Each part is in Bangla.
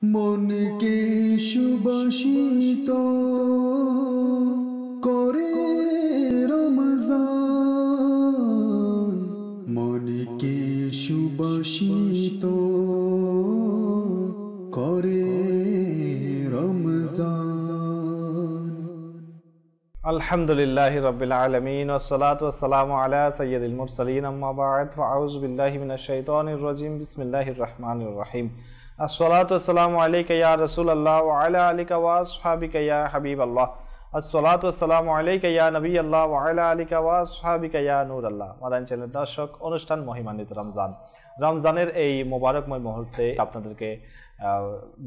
شی تو مزا الحمد اللہ رب العالمین و صلاحت وسلام اما بعد الم سلیم من واؤز بلرہ بسم اللہ الرحمن الرحیم রসুল আল্লাহ হাবিব আল্লাহ নবী আল্লাহ আল্লাহ দর্শক অনুষ্ঠান মহিমান্বিত রমজান রমজানের এই মোবারকময় মুহূর্তে আপনাদেরকে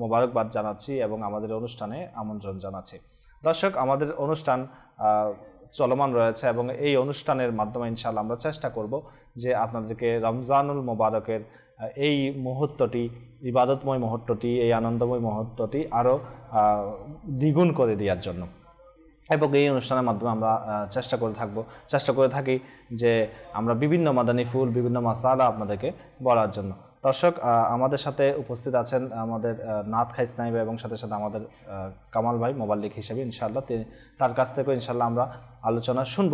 মোবারকবাদ জানাচ্ছি এবং আমাদের অনুষ্ঠানে আমন্ত্রণ জানাচ্ছি দর্শক আমাদের অনুষ্ঠান চলমান রয়েছে এবং এই অনুষ্ঠানের মাধ্যমে ইনশাল্লাহ আমরা চেষ্টা করব যে আপনাদেরকে রমজানুল মোবারকের এই মুহূর্তটি ইবাদতময় মুহূর্তটি এই আনন্দময় মুহূর্তটি আরও দ্বিগুণ করে দেওয়ার জন্য এবং এই অনুষ্ঠানের মাধ্যমে আমরা চেষ্টা করে থাকব চেষ্টা করে থাকি যে আমরা বিভিন্ন মাদানি ফুল বিভিন্ন মাসালা আপনাদেরকে বলার জন্য দর্শক আমাদের সাথে উপস্থিত আছেন আমাদের নাথ খাই স্নাই এবং সাথে সাথে আমাদের কামাল ভাই মোবাল্লিক হিসেবে ইনশাল্লাহ তিনি তার কাছ থেকেও ইনশাল্লাহ আমরা আলোচনা শুনব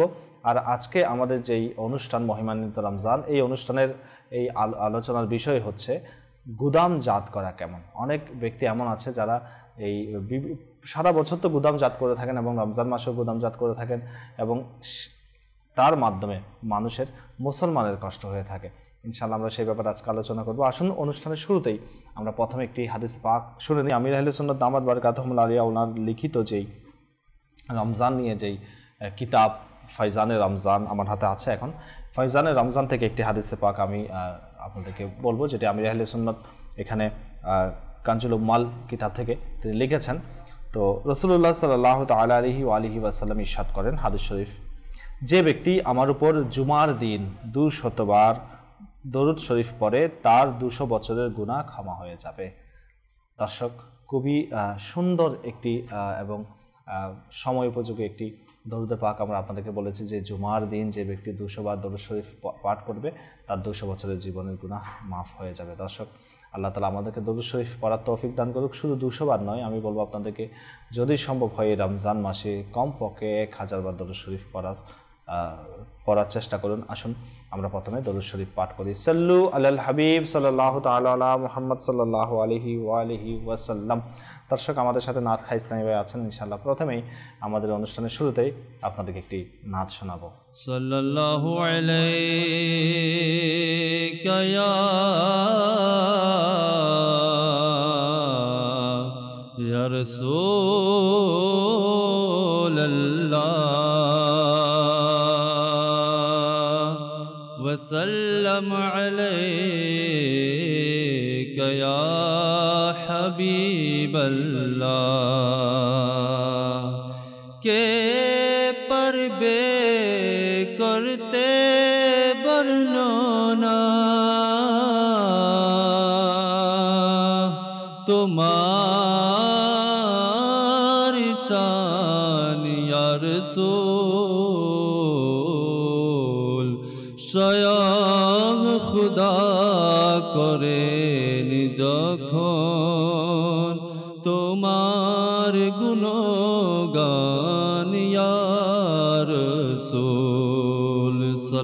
আর আজকে আমাদের যেই অনুষ্ঠান মহিমান্বিত রমজান এই অনুষ্ঠানের এই আলোচনার বিষয় হচ্ছে গুদাম জাত করা কেমন অনেক ব্যক্তি এমন আছে যারা এই সারা বছর তো গুদামজাত করে থাকেন এবং রমজান মাসেও গুদাম জাত করে থাকেন এবং তার মাধ্যমে মানুষের মুসলমানের কষ্ট হয়ে থাকে ইনশাল্লাহ আমরা সেই ব্যাপারে আজকে আলোচনা করবো আসুন অনুষ্ঠানের শুরুতেই আমরা প্রথমে একটি হাদিস পাক শুনে নিই আমির আহলুসন্নত দামাদ বারকাতহমুল আলিয়া ওনার লিখিত যেই রমজান নিয়ে যেই কিতাব ফাইজানে রমজান আমার হাতে আছে এখন ফয়জানে রমজান থেকে একটি হাদিসে পাক আমি আপনাদেরকে বলবো যেটি আমির আহলে সুন্নত এখানে কাঞ্জুল মাল কিতাব থেকে তিনি লিখেছেন তো রসুল্লাহ সাল্লাহ তাল আলহি আলহি ওয়াসাল্লাম ইসাদ করেন হাদিস শরীফ যে ব্যক্তি আমার উপর জুমার দিন দু শতবার দরুদ শরীফ পরে তার দুশো বছরের গুণা ক্ষমা হয়ে যাবে দর্শক খুবই সুন্দর একটি এবং সময় উপযোগী একটি দরুদে পাক আমরা আপনাদেরকে বলেছি যে জুমার দিন যে ব্যক্তি দুশোবার দরুদ শরীফ পাঠ করবে তার দুশো বছরের জীবনের গুণা মাফ হয়ে যাবে দর্শক আল্লাহ তালা আমাদেরকে দরুদ শরীফ পড়ার তৌফিক দান করুক শুধু দুশোবার নয় আমি বলবো আপনাদেরকে যদি সম্ভব হয় রমজান মাসে কমপক্ষে এক হাজারবার দরুদ শরীফ পড়ার পড়ার চেষ্টা করুন আসুন আমরা প্রথমে দরুদ শরীফ পাঠ করি সাল্লু আল্লাহ হাবিব সাল্লাহ তাল্লাহ মোহাম্মদ সাল্লাহ আলহি ওয়ালিহি ওয়াসাল্লাম দর্শক আমাদের সাথে নাথ খা ইসলামী ভাই আছেন ইনশাল্লাহ প্রথমেই আমাদের অনুষ্ঠানের শুরুতেই আপনাদেরকে একটি নাচ শোনাবো সাল্লাল্লাহু আলাইকা ইয়া রাসূলুল্লাহ وسلم عل گیا حبی بلا کہ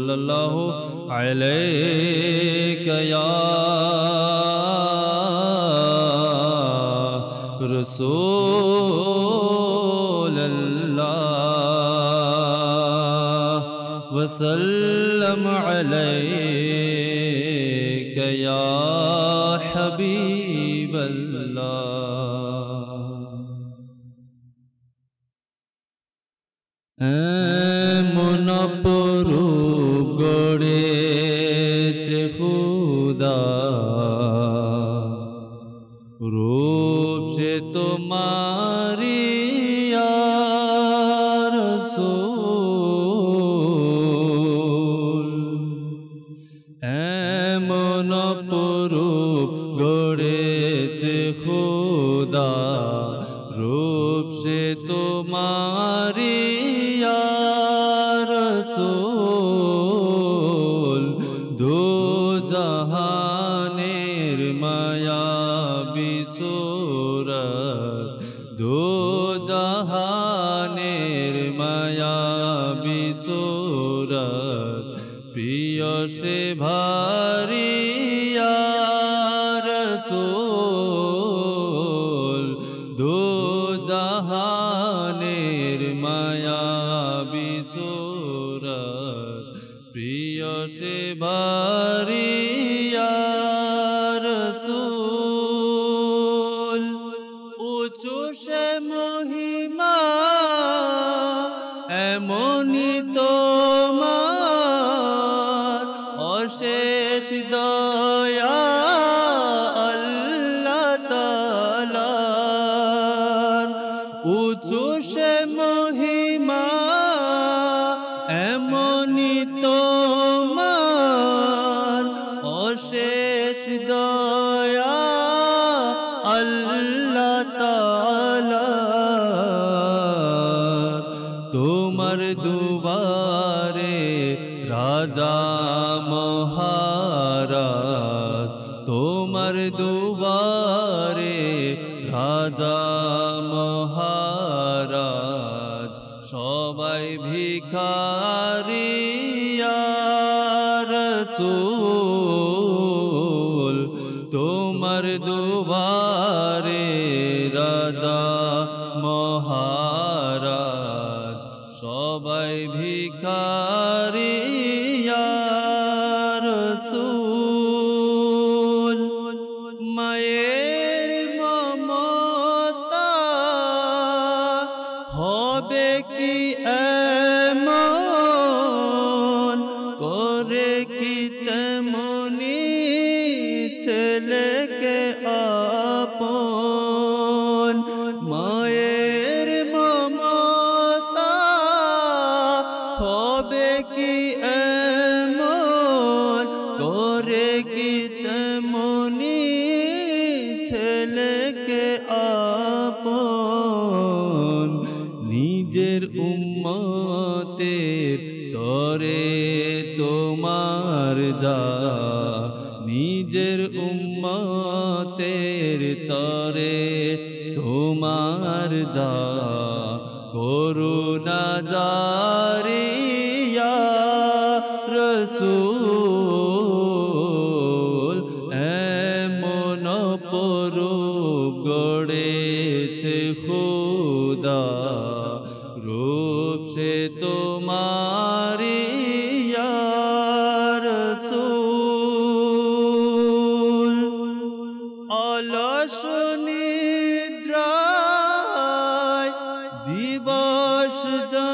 صلى الله عليك يا رسول الله وسلم عليك يا حبيب الله প্রিয় সে বারিয়া 是的。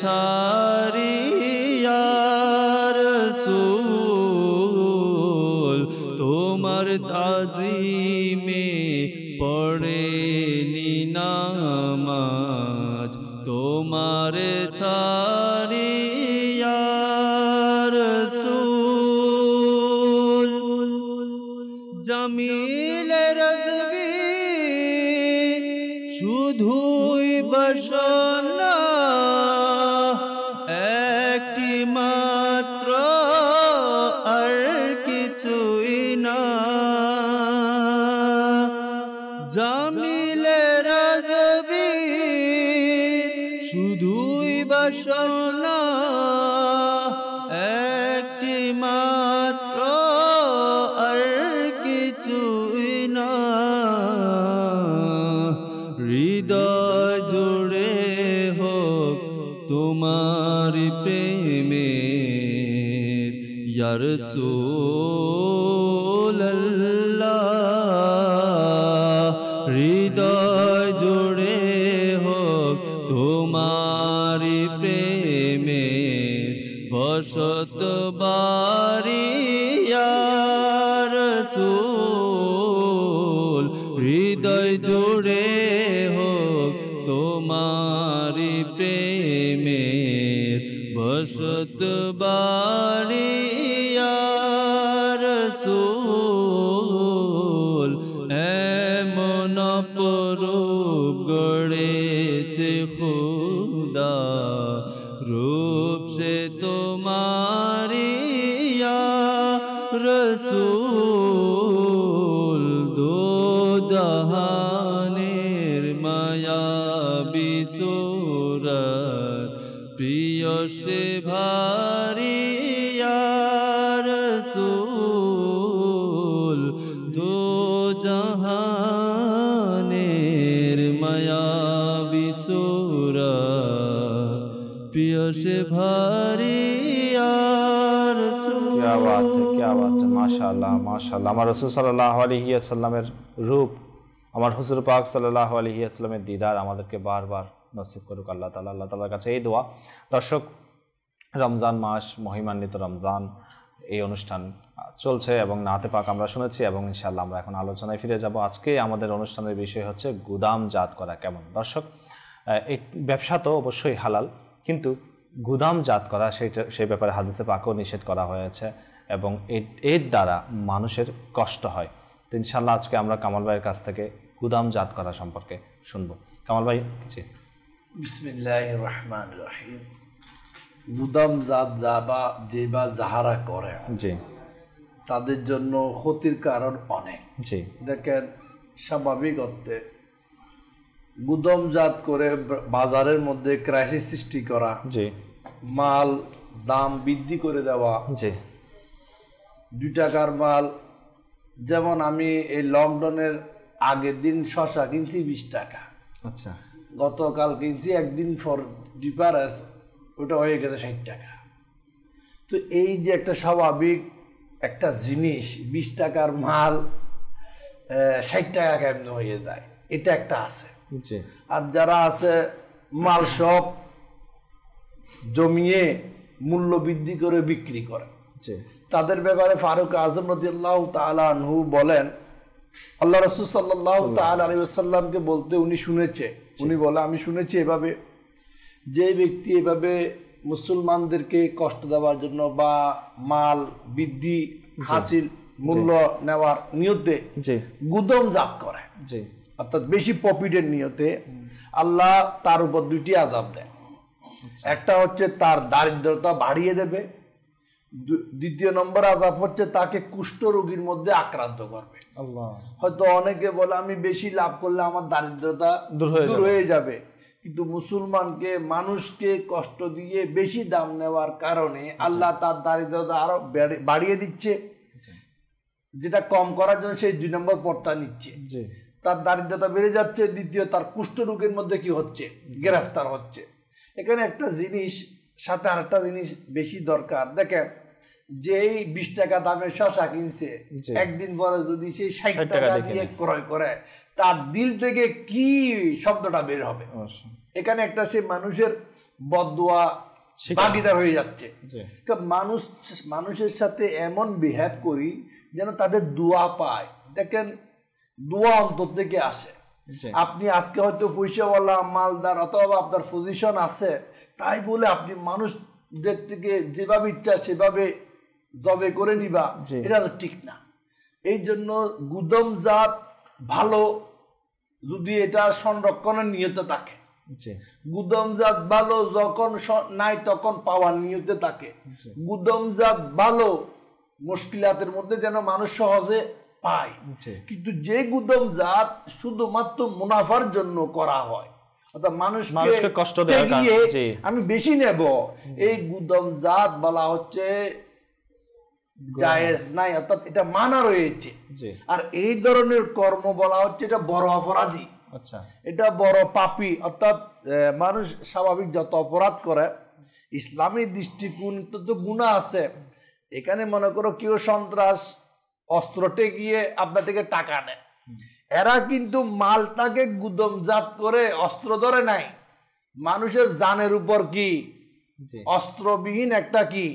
time. جڑے ہو تمہاری پریمیں یار سو মাশাল্লাহ আমার রসুল সাল্লাহ আলহিয়াসাল্লামের রূপ আমার হুসুর পাক সাল্লাহ আলহিয়াসাল্লামের দিদার আমাদেরকে বারবার নসিব করুক আল্লাহ তালা আল্লাহ তালার কাছে এই দোয়া দর্শক রমজান মাস মহিমান্বিত রমজান এই অনুষ্ঠান চলছে এবং নাতে পাক আমরা শুনেছি এবং ইনশাল্লাহ আমরা এখন আলোচনায় ফিরে যাব আজকে আমাদের অনুষ্ঠানের বিষয় হচ্ছে গুদাম জাত করা কেমন দর্শক এই ব্যবসা তো অবশ্যই হালাল কিন্তু গুদাম জাত করা সেইটা সেই ব্যাপারে হাদিসে পাকও নিষেধ করা হয়েছে এবং এর দ্বারা মানুষের কষ্ট হয় তো ইনশাল্লাহ আজকে আমরা কামাল ভাইয়ের কাছ থেকে গুদামজাত করা সম্পর্কে শুনব কামাল ভাই জি বিসমিল্লাহ রহমান রহিম গুদামজাত যা বা যে বা যাহারা করে জি তাদের জন্য ক্ষতির কারণ অনেক জি দেখেন স্বাভাবিক অর্থে জাত করে বাজারের মধ্যে ক্রাইসিস সৃষ্টি করা জি মাল দাম বৃদ্ধি করে দেওয়া জি দুই টাকার মাল যেমন আমি এই লকডাউনের আগের দিন শশা কিনছি বিশ টাকা আচ্ছা গতকাল কিনছি একদিন ফর ডিপারাস ওটা হয়ে গেছে ষাট টাকা তো এই যে একটা স্বাভাবিক একটা জিনিস বিশ টাকার মাল ষাট টাকা কেমন হয়ে যায় এটা একটা আছে আর যারা আছে মাল সব জমিয়ে মূল্য বৃদ্ধি করে বিক্রি করে তাদের ব্যাপারে ফারুক আজম রদিয়াল্লাহ তালা বলেন আল্লাহ রসুল সাল্লাহ তাল আলী আসাল্লামকে বলতে উনি শুনেছে উনি বলে আমি শুনেছি এভাবে যে ব্যক্তি এভাবে মুসলমানদেরকে কষ্ট দেওয়ার জন্য বা মাল বৃদ্ধি হাসিল মূল্য নেওয়ার নিয়তে গুদম জাগ করে অর্থাৎ বেশি প্রফিটের নিয়তে আল্লাহ তার উপর দুইটি আজাব দেয় আচ্ছা। একটা হচ্ছে তার দারিদ্রতা বাড়িয়ে দেবে দ্বিতীয় নম্বর আজাব হচ্ছে তাকে কুষ্ঠ রোগীর মধ্যে আক্রান্ত করবে হয়তো অনেকে বলে আমি বেশি লাভ করলে আমার দারিদ্রতা দূর হয়ে যাবে কিন্তু মুসলমানকে মানুষকে কষ্ট দিয়ে বেশি দাম নেওয়ার কারণে আচ্ছা। আল্লাহ তার দারিদ্রতা আরো বাড়িয়ে দিচ্ছে আচ্ছা। যেটা কম করার জন্য সেই দুই নম্বর পথটা নিচ্ছে তার দারিদ্রতা বেড়ে যাচ্ছে দ্বিতীয় তার কুষ্ঠ রোগের মধ্যে কি হচ্ছে গ্রেফতার হচ্ছে এখানে একটা জিনিস সাথে আরেকটা জিনিস বেশি দরকার দেখেন যে এই বিশ টাকা দামের শশা কিনছে একদিন পরে যদি সে ষাট টাকা দিয়ে ক্রয় করে তার দিল থেকে কি শব্দটা বের হবে এখানে একটা সে মানুষের বদুয়া বাগিদার হয়ে যাচ্ছে মানুষ মানুষের সাথে এমন বিহেভ করি যেন তাদের দোয়া পায় দেখেন দোয়া অন্তর থেকে আসে আপনি আজকে হয়তো পয়সাওয়ালা মালদার অথবা আপনার পজিশন আছে তাই বলে আপনি মানুষদের থেকে যেভাবে ইচ্ছা সেভাবে জবে করে নিবা এটা তো ঠিক না এই জন্য গুদম জাত ভালো যদি এটা সংরক্ষণের নিয়ত থাকে গুদমজাত ভালো যখন নাই তখন পাওয়ার নিয়তে থাকে গুদমজাত ভালো মুশকিলাতের মধ্যে যেন মানুষ সহজে পায় কিন্তু যে গুদম জাত শুধুমাত্র মুনাফার জন্য করা হয় অর্থাৎ মানুষ মানুষকে কষ্ট দেয় আমি বেশি নেব এই গুদম জাত বলা হচ্ছে জায়েজ নাই অর্থাৎ এটা মানা রয়েছে আর এই ধরনের কর্ম বলা হচ্ছে এটা বড় অপরাধী আচ্ছা এটা বড় পাপি অর্থাৎ মানুষ স্বাভাবিক যত অপরাধ করে ইসলামী দৃষ্টিকোণ তো তো গুণা আছে এখানে মনে করো কেউ সন্ত্রাস অস্ত্রটে গিয়ে আপনার থেকে টাকা নেয় এরা কিন্তু মালটাকে গুদমজাত করে অস্ত্র ধরে নাই মানুষের জানের উপর কি অস্ত্রবিহীন একটা কি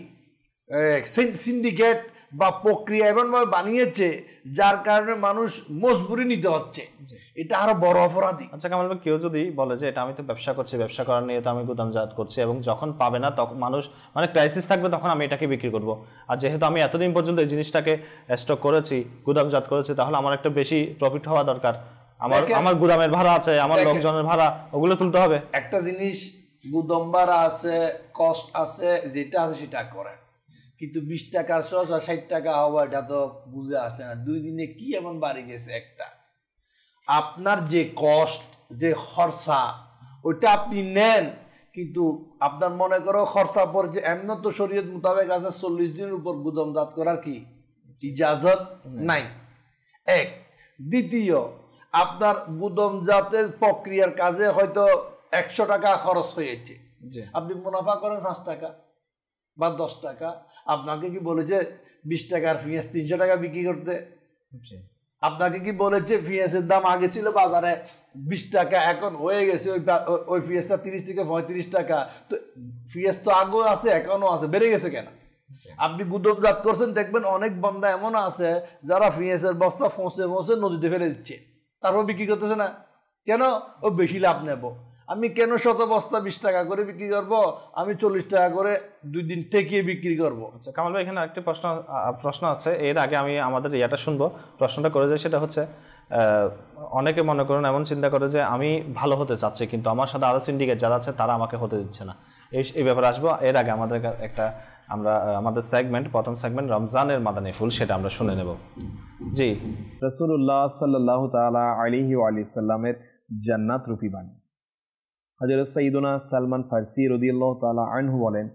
সিন্ডিকেট বা প্রক্রিয়া এমনভাবে বানিয়েছে যার কারণে মানুষ মজবুরি নিতে হচ্ছে এটা আরো বড় অপরাধী আচ্ছা কামাল ভাই কেউ যদি বলে যে এটা আমি তো ব্যবসা করছি ব্যবসা করার নিয়ে তো আমি গুদাম জাত করছি এবং যখন পাবে না তখন মানুষ মানে ক্রাইসিস থাকবে তখন আমি এটাকে বিক্রি করব আর যেহেতু আমি এতদিন পর্যন্ত এই জিনিসটাকে স্টক করেছি গুদাম জাত করেছি তাহলে আমার একটা বেশি প্রফিট হওয়া দরকার আমার আমার গুদামের ভাড়া আছে আমার লোকজনের ভাড়া ওগুলো তুলতে হবে একটা জিনিস গুদম ভাড়া আছে কস্ট আছে যেটা আছে সেটা করেন কিন্তু বিশ টাকার সস আর ষাট টাকা হওয়া এটা তো বুঝে আসে না দুই দিনে কি এমন বাড়ি গেছে একটা আপনার যে কষ্ট যে খরচা ওইটা আপনি নেন কিন্তু আপনার মনে করো খরচা পর যে এমন তো শরীয়ত মোতাবেক আছে চল্লিশ দিনের উপর গুদম দাঁত করার কি ইজাজত নাই এক দ্বিতীয় আপনার গুদম জাতের প্রক্রিয়ার কাজে হয়তো একশো টাকা খরচ হয়েছে আপনি মুনাফা করেন পাঁচ টাকা বা দশ টাকা আপনাকে কি বলেছে বিশ টাকার পেঁয়াজ তিনশো টাকা বিক্রি করতে আপনাকে কি বলেছে পেঁয়াজের দাম আগে ছিল বাজারে বিশ টাকা এখন হয়ে গেছে ওই ওই পেঁয়াজটা তিরিশ থেকে পঁয়ত্রিশ টাকা তো পেঁয়াজ তো আগেও আছে এখনও আছে বেড়ে গেছে কেন আপনি গুদবজাত করছেন দেখবেন অনেক বন্ধা এমন আছে যারা পেঁয়াজের বস্তা ফোঁসে ফোঁসে নদীতে ফেলে দিচ্ছে তারপর বিক্রি করতেছে না কেন ও বেশি লাভ নেবো আমি কেন শত বস্তা বিশ টাকা করে বিক্রি করব আমি চল্লিশ টাকা করে দুই দিন টেকিয়ে বিক্রি করব আচ্ছা কামাল ভাই এখানে আরেকটি প্রশ্ন প্রশ্ন আছে এর আগে আমি আমাদের ইয়াটা শুনবো প্রশ্নটা করে যাই সেটা হচ্ছে অনেকে মনে করেন এমন চিন্তা করে যে আমি ভালো হতে চাচ্ছি কিন্তু আমার সাথে আরও সিন্ডিকেট যারা আছে তারা আমাকে হতে দিচ্ছে না এই এই ব্যাপারে আসবো এর আগে আমাদের একটা আমরা আমাদের সেগমেন্ট প্রথম সেগমেন্ট রমজানের মাদানি ফুল সেটা আমরা শুনে নেব জি রসুল্লাহ সাল্লাহ তালা আলিহি আলি সাল্লামের জান্নাত রূপী বাণী হজরত সঈদুনা সালমান ফার্সি রদিয়াল্লাহ তালা আনহু বলেন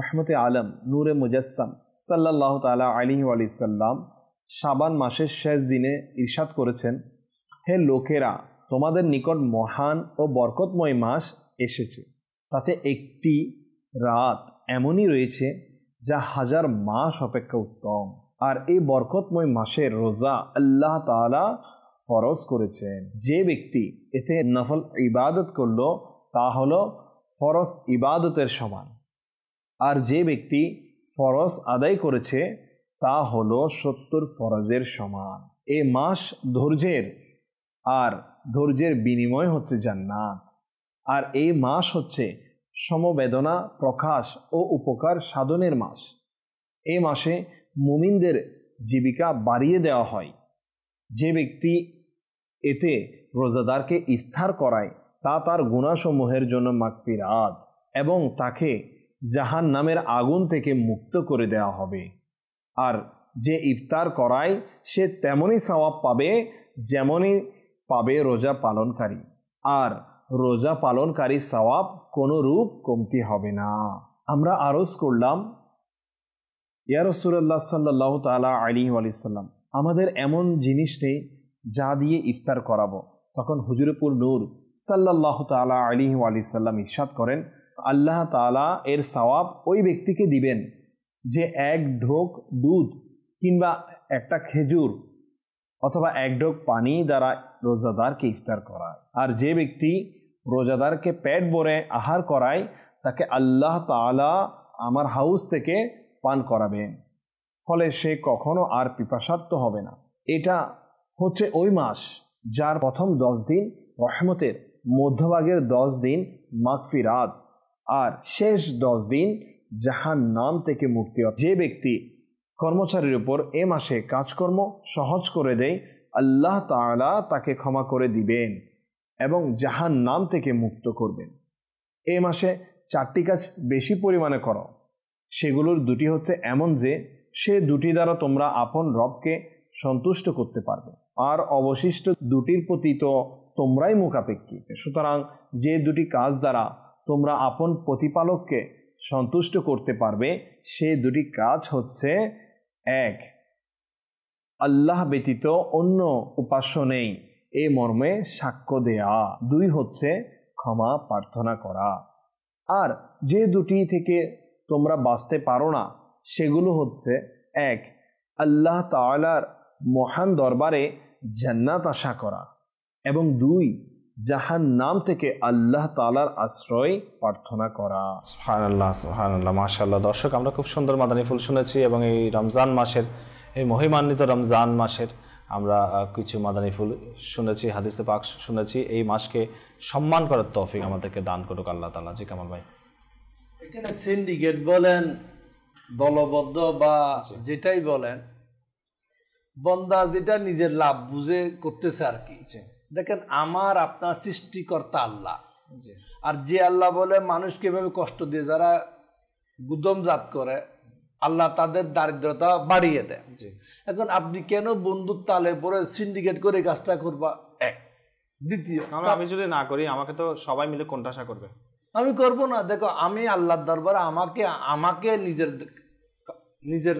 রহমতে আলম নূরে মুজাসম সাল্লাহ তালা আলী আলি সাল্লাম সাবান মাসের শেষ দিনে ইরশাদ করেছেন হে লোকেরা তোমাদের নিকট মহান ও বরকতময় মাস এসেছে তাতে একটি রাত এমনই রয়েছে যা হাজার মাস অপেক্ষা উত্তম আর এই বরকতময় মাসের রোজা আল্লাহ তালা ফরজ করেছেন যে ব্যক্তি এতে নফল ইবাদত করলো তা হলো ফরজ ইবাদতের সমান আর যে ব্যক্তি ফরজ আদায় করেছে তা হলো সত্তর ফরজের সমান এ মাস ধৈর্যের আর ধৈর্যের বিনিময় হচ্ছে জান্নাত আর এই মাস হচ্ছে সমবেদনা প্রকাশ ও উপকার সাধনের মাস এই মাসে মুমিনদের জীবিকা বাড়িয়ে দেওয়া হয় যে ব্যক্তি এতে রোজাদারকে ইফতার করায় তা তার গুণাসমূহের জন্য মাকফিরাত এবং তাকে জাহান নামের আগুন থেকে মুক্ত করে দেওয়া হবে আর যে ইফতার করায় সে তেমনই সওয়াব পাবে যেমনই পাবে রোজা পালনকারী আর রোজা পালনকারী সওয়াব কোনো রূপ কমতি হবে না আমরা আরজ করলাম ইয়া সাল্লাহ তালা আলী আলিয়াল্লাম আমাদের এমন জিনিস নেই যা দিয়ে ইফতার করাবো তখন হুজুরপুর নূর সাল্লাহ তালা আলী আলি সাল্লাম ইসাদ করেন আল্লাহ তালা এর সওয়াব ওই ব্যক্তিকে দিবেন যে এক ঢোক দুধ কিংবা একটা খেজুর অথবা এক ঢোক পানি দ্বারা রোজাদারকে ইফতার করায় আর যে ব্যক্তি রোজাদারকে পেট ভরে আহার করায় তাকে আল্লাহ তালা আমার হাউস থেকে পান করাবেন ফলে সে কখনো আর পিপাসার্থ হবে না এটা হচ্ছে ওই মাস যার প্রথম দশ দিন রহমতের মধ্যভাগের দশ দিন মাকফিরাত আর শেষ দশ দিন জাহান নাম থেকে মুক্তি যে ব্যক্তি কর্মচারীর উপর এ মাসে কাজকর্ম সহজ করে দেয় আল্লাহ তাআলা তাকে ক্ষমা করে দিবেন এবং জাহান নাম থেকে মুক্ত করবেন এ মাসে চারটি কাজ বেশি পরিমাণে করো সেগুলোর দুটি হচ্ছে এমন যে সে দুটি দ্বারা তোমরা আপন রবকে সন্তুষ্ট করতে পারবে আর অবশিষ্ট দুটির প্রতি তো তোমরাই মোকাপেক্ষী সুতরাং যে দুটি কাজ দ্বারা তোমরা আপন প্রতিপালককে সন্তুষ্ট করতে পারবে সে দুটি কাজ হচ্ছে এক আল্লাহ ব্যতীত অন্য উপাস্য নেই এই মর্মে সাক্ষ্য দেয়া দুই হচ্ছে ক্ষমা প্রার্থনা করা আর যে দুটি থেকে তোমরা বাঁচতে পারো না সেগুলো হচ্ছে এক আল্লাহ তালার মহান দরবারে জান্নাত আশা করা এবং দুই জাহান নাম থেকে আল্লাহ তালার আশ্রয় প্রার্থনা করা সোহান আল্লাহ আল্লাহ মাশাল্লাহ দর্শক আমরা খুব সুন্দর মাদানী ফুল শুনেছি এবং এই রমজান মাসের এই মহিমান্বিত রমজান মাসের আমরা কিছু মাদানী ফুল শুনেছি হাদিসে পাক শুনেছি এই মাসকে সম্মান করার তৌফিক আমাদেরকে দান করুক আল্লাহ তালা জি কামাল ভাই এখানে সিন্ডিকেট বলেন দলবদ্ধ বা যেটাই বলেন বন্দা যেটা নিজের লাভ বুঝে করতেছে আর কি দেখেন আমার আপনার সৃষ্টিকর্তা আল্লাহ আর যে আল্লাহ বলে মানুষকে এভাবে কষ্ট দিয়ে যারা গুদমজাত করে আল্লাহ তাদের দারিদ্রতা বাড়িয়ে দেয় এখন আপনি কেন বন্ধুর তালে পরে সিন্ডিকেট করে কাজটা করবা এক দ্বিতীয় আমি যদি না করি আমাকে তো সবাই মিলে কোনটা করবে আমি করব না দেখো আমি আল্লাহর দরবার আমাকে আমাকে নিজের নিজের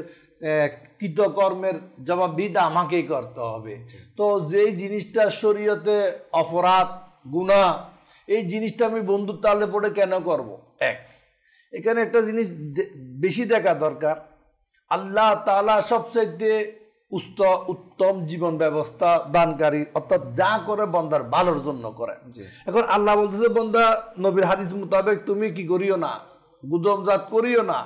কৃতকর্মের জবাবদিহিতা আমাকেই করতে হবে তো যেই জিনিসটা শরীয়তে অপরাধ গুণা এই জিনিসটা আমি বন্ধুর তালে পড়ে কেন করব। এক এখানে একটা জিনিস বেশি দেখা দরকার আল্লাহ তালা সবচেয়ে উস্ত উত্তম জীবন ব্যবস্থা দানকারী অর্থাৎ যা করে বন্দার ভালোর জন্য করে এখন আল্লাহ বলতেছে বন্দা নবীর হাদিস মোতাবেক তুমি কি করিও না গুদমজাত করিও না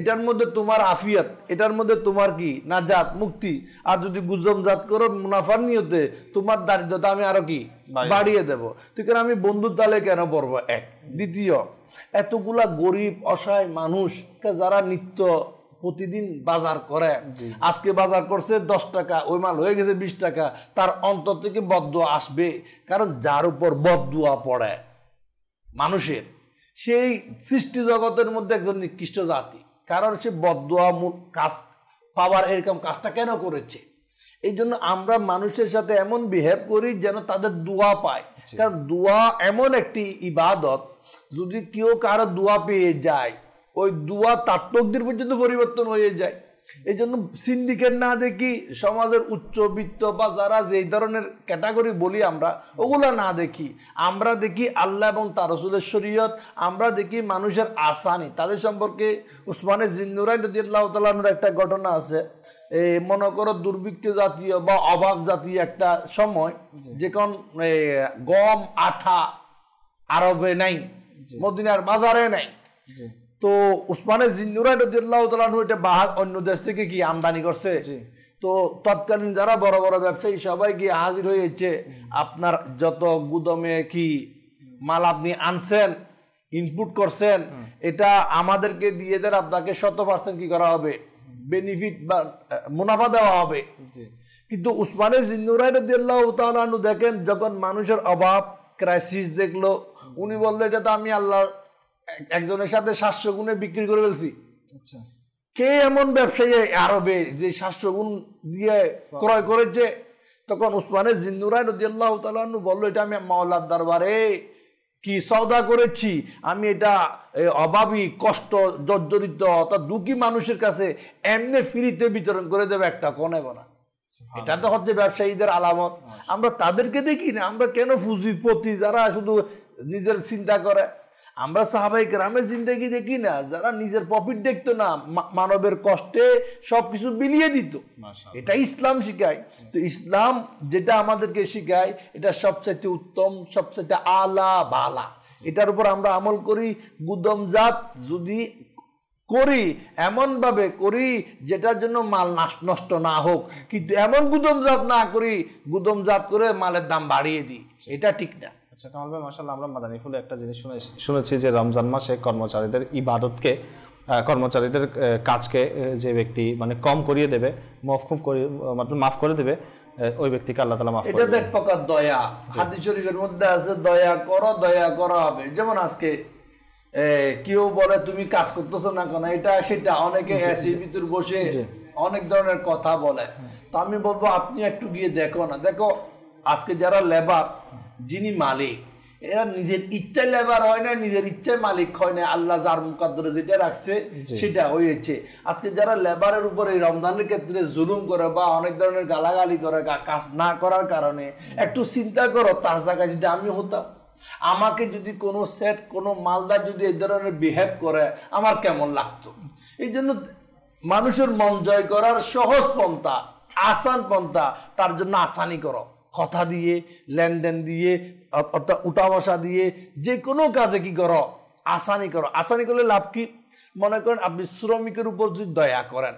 এটার মধ্যে তোমার আফিয়াত এটার মধ্যে তোমার কি না জাত মুক্তি আর যদি গুজম জাত করো মুনাফার নিয়তে তোমার দারিদ্রতা আমি আরো কি বাড়িয়ে দেব তুই কেন আমি বন্ধুর তালে কেন পড়বো এক দ্বিতীয় এতগুলা গরিব অসহায় মানুষ যারা নিত্য প্রতিদিন বাজার করে আজকে বাজার করছে দশ টাকা ওই মাল হয়ে গেছে বিশ টাকা তার অন্তর থেকে বদ্ধ আসবে কারণ যার উপর বদুয়া পড়ে মানুষের সেই সৃষ্টি জগতের মধ্যে একজন নিকৃষ্ট জাতি কারণ সে বদোয়া কাজ পাওয়ার এরকম কাজটা কেন করেছে এই জন্য আমরা মানুষের সাথে এমন বিহেভ করি যেন তাদের দোয়া পায় কারণ দোয়া এমন একটি ইবাদত যদি কেউ কারো দোয়া পেয়ে যায় ওই দোয়া তাত্ত্বকদের পর্যন্ত পরিবর্তন হয়ে যায় এই জন্য সিন্ডিকেট না দেখি সমাজের উচ্চবিত্ত বা যারা যেই ধরনের ক্যাটাগরি বলি আমরা ওগুলো না দেখি আমরা দেখি আল্লাহ এবং তার রসুলের শরীয়ত আমরা দেখি মানুষের আসানি তাদের সম্পর্কে উসমানের জিন্দুরাই নদীল্লাহ তালানোর একটা ঘটনা আছে এই মনে করো দুর্ভিক্ষ জাতীয় বা অভাব জাতীয় একটা সময় যেখন গম আঠা আরবে নাই মদিনার বাজারে নাই তো উসমানের জিন্দুরাই রদিল্লাহ তালাহু এটা বাহার অন্য দেশ থেকে কি আমদানি করছে তো তৎকালীন যারা বড় বড় ব্যবসায়ী সবাই গিয়ে হাজির হয়েছে আপনার যত গুদমে কি মাল আপনি আনছেন ইনপুট করছেন এটা আমাদেরকে দিয়ে দেন আপনাকে শত পার্সেন্ট কি করা হবে বেনিফিট বা মুনাফা দেওয়া হবে কিন্তু উসমানে জিন্দুরাই রদিল্লাহ তালাহু দেখেন যখন মানুষের অভাব ক্রাইসিস দেখলো উনি বললো এটা তো আমি আল্লাহ একজনের সাথে সাতশো গুণে বিক্রি করে ফেলছি আচ্ছা। কে এমন ব্যবসায়ী আরবে যে সাতশো গুণ দিয়ে ক্রয় করেছে তখন উসমানের জিন্দুরাই রদিয়াল্লাহ তালু বললো এটা আমি মাওলার দরবারে কি সৌদা করেছি আমি এটা অভাবী কষ্ট জর্জরিত অর্থাৎ দুঃখী মানুষের কাছে এমনি ফ্রিতে বিতরণ করে দেবে একটা কনে বনা এটা তো হচ্ছে ব্যবসায়ীদের আলামত আমরা তাদেরকে দেখি না আমরা কেন পুঁজিপতি যারা শুধু নিজের চিন্তা করে আমরা সাহাবাই গ্রামের জিন্দগি দেখি না যারা নিজের প্রফিট দেখতো না মানবের কষ্টে সবকিছু বিলিয়ে দিত এটা ইসলাম শিখায় তো ইসলাম যেটা আমাদেরকে শিখায় এটা সবচাইতে উত্তম সবচাইতে আলা বালা এটার উপর আমরা আমল করি গুদম জাত যদি করি এমনভাবে করি যেটার জন্য মাল নষ্ট না হোক কিন্তু এমন গুদম জাত না করি গুদম জাত করে মালের দাম বাড়িয়ে দিই এটা ঠিক না আচ্ছা কামাল ভাই মাসাল্লাহ আমরা মাদানী ফুলে একটা জিনিস শুনে শুনেছি যে রমজান মাসে কর্মচারীদের ইবাদতকে কর্মচারীদের কাজকে যে ব্যক্তি মানে কম করিয়ে দেবে মফকুফ করিয়ে মানে মাফ করে দেবে ওই ব্যক্তিকে আল্লাহ তালা মাফ এটা এক প্রকার দয়া হাদিস শরীফের মধ্যে আছে দয়া করো দয়া করা হবে যেমন আজকে কেউ বলে তুমি কাজ করতেছো না কেন এটা সেটা অনেকে এসির ভিতর বসে অনেক ধরনের কথা বলে তো আমি বলবো আপনি একটু গিয়ে দেখো না দেখো আজকে যারা লেবার যিনি মালিক এরা নিজের ইচ্ছায় লেবার হয় না নিজের ইচ্ছায় মালিক হয় না আল্লাহ যার মুকাদ্দরে যেটা রাখছে সেটা হয়েছে আজকে যারা লেবারের উপর এই রমজানের ক্ষেত্রে জুলুম করে বা অনেক ধরনের গালাগালি করে কাজ না করার কারণে একটু চিন্তা করো তার জায়গায় যদি আমি হতাম আমাকে যদি কোনো সেট কোনো মালদা যদি এই ধরনের বিহেভ করে আমার কেমন লাগতো এই জন্য মানুষের মন জয় করার সহজ পন্থা আসান পন্থা তার জন্য আসানি করো কথা দিয়ে লেনদেন দিয়ে অর্থাৎ উঠা বসা দিয়ে যে কোনো কাজে কি করো আসানি করো আসানি করলে লাভ কি মনে করেন আপনি শ্রমিকের উপর যদি দয়া করেন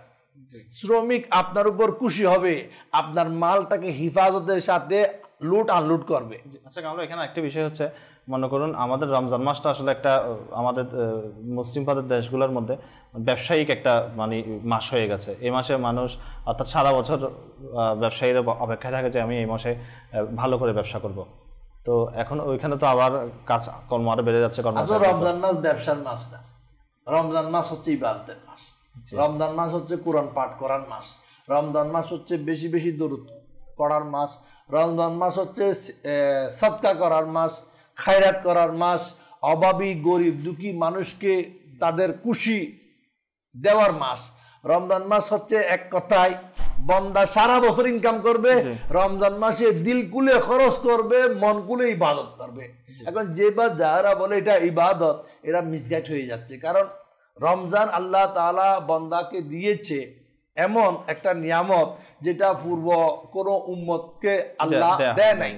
শ্রমিক আপনার উপর খুশি হবে আপনার মালটাকে হিফাজতের সাথে লুট আনলুট করবে আচ্ছা আমরা এখানে একটা বিষয় হচ্ছে মনে করুন আমাদের রমজান মাসটা আসলে একটা আমাদের মুসলিম পাদের দেশগুলোর মধ্যে ব্যবসায়িক একটা মানে মাস হয়ে গেছে এই মাসে মানুষ অর্থাৎ সারা বছর ব্যবসায়ীরা অপেক্ষায় থাকে যে আমি এই মাসে ভালো করে ব্যবসা করব তো এখন ওইখানে তো আবার কাজ কর্ম আরো বেড়ে যাচ্ছে আচ্ছা, রমজান মাস ব্যবসার মাস না রমজান মাস হচ্ছে ইবাদতের মাস রমজান মাস হচ্ছে কোরআন পাঠ করার মাস রমজান মাস হচ্ছে বেশি বেশি দূরত্ব করার মাস রমজান মাস হচ্ছে সৎকা করার মাস খায়রাত করার মাস অভাবী গরিব দুঃখী মানুষকে তাদের খুশি দেওয়ার মাস রমজান মাস হচ্ছে এক কথায় বন্দা সারা বছর ইনকাম করবে রমজান মাসে দিল কুলে খরচ করবে মন কুলে ইবাদত করবে এখন যে বা যারা বলে এটা ইবাদত এরা মিসগাইড হয়ে যাচ্ছে কারণ রমজান আল্লাহ তালা বন্দাকে দিয়েছে এমন একটা নিয়ামত যেটা পূর্ব কোন উম্মতকে আল্লাহ দেয় নাই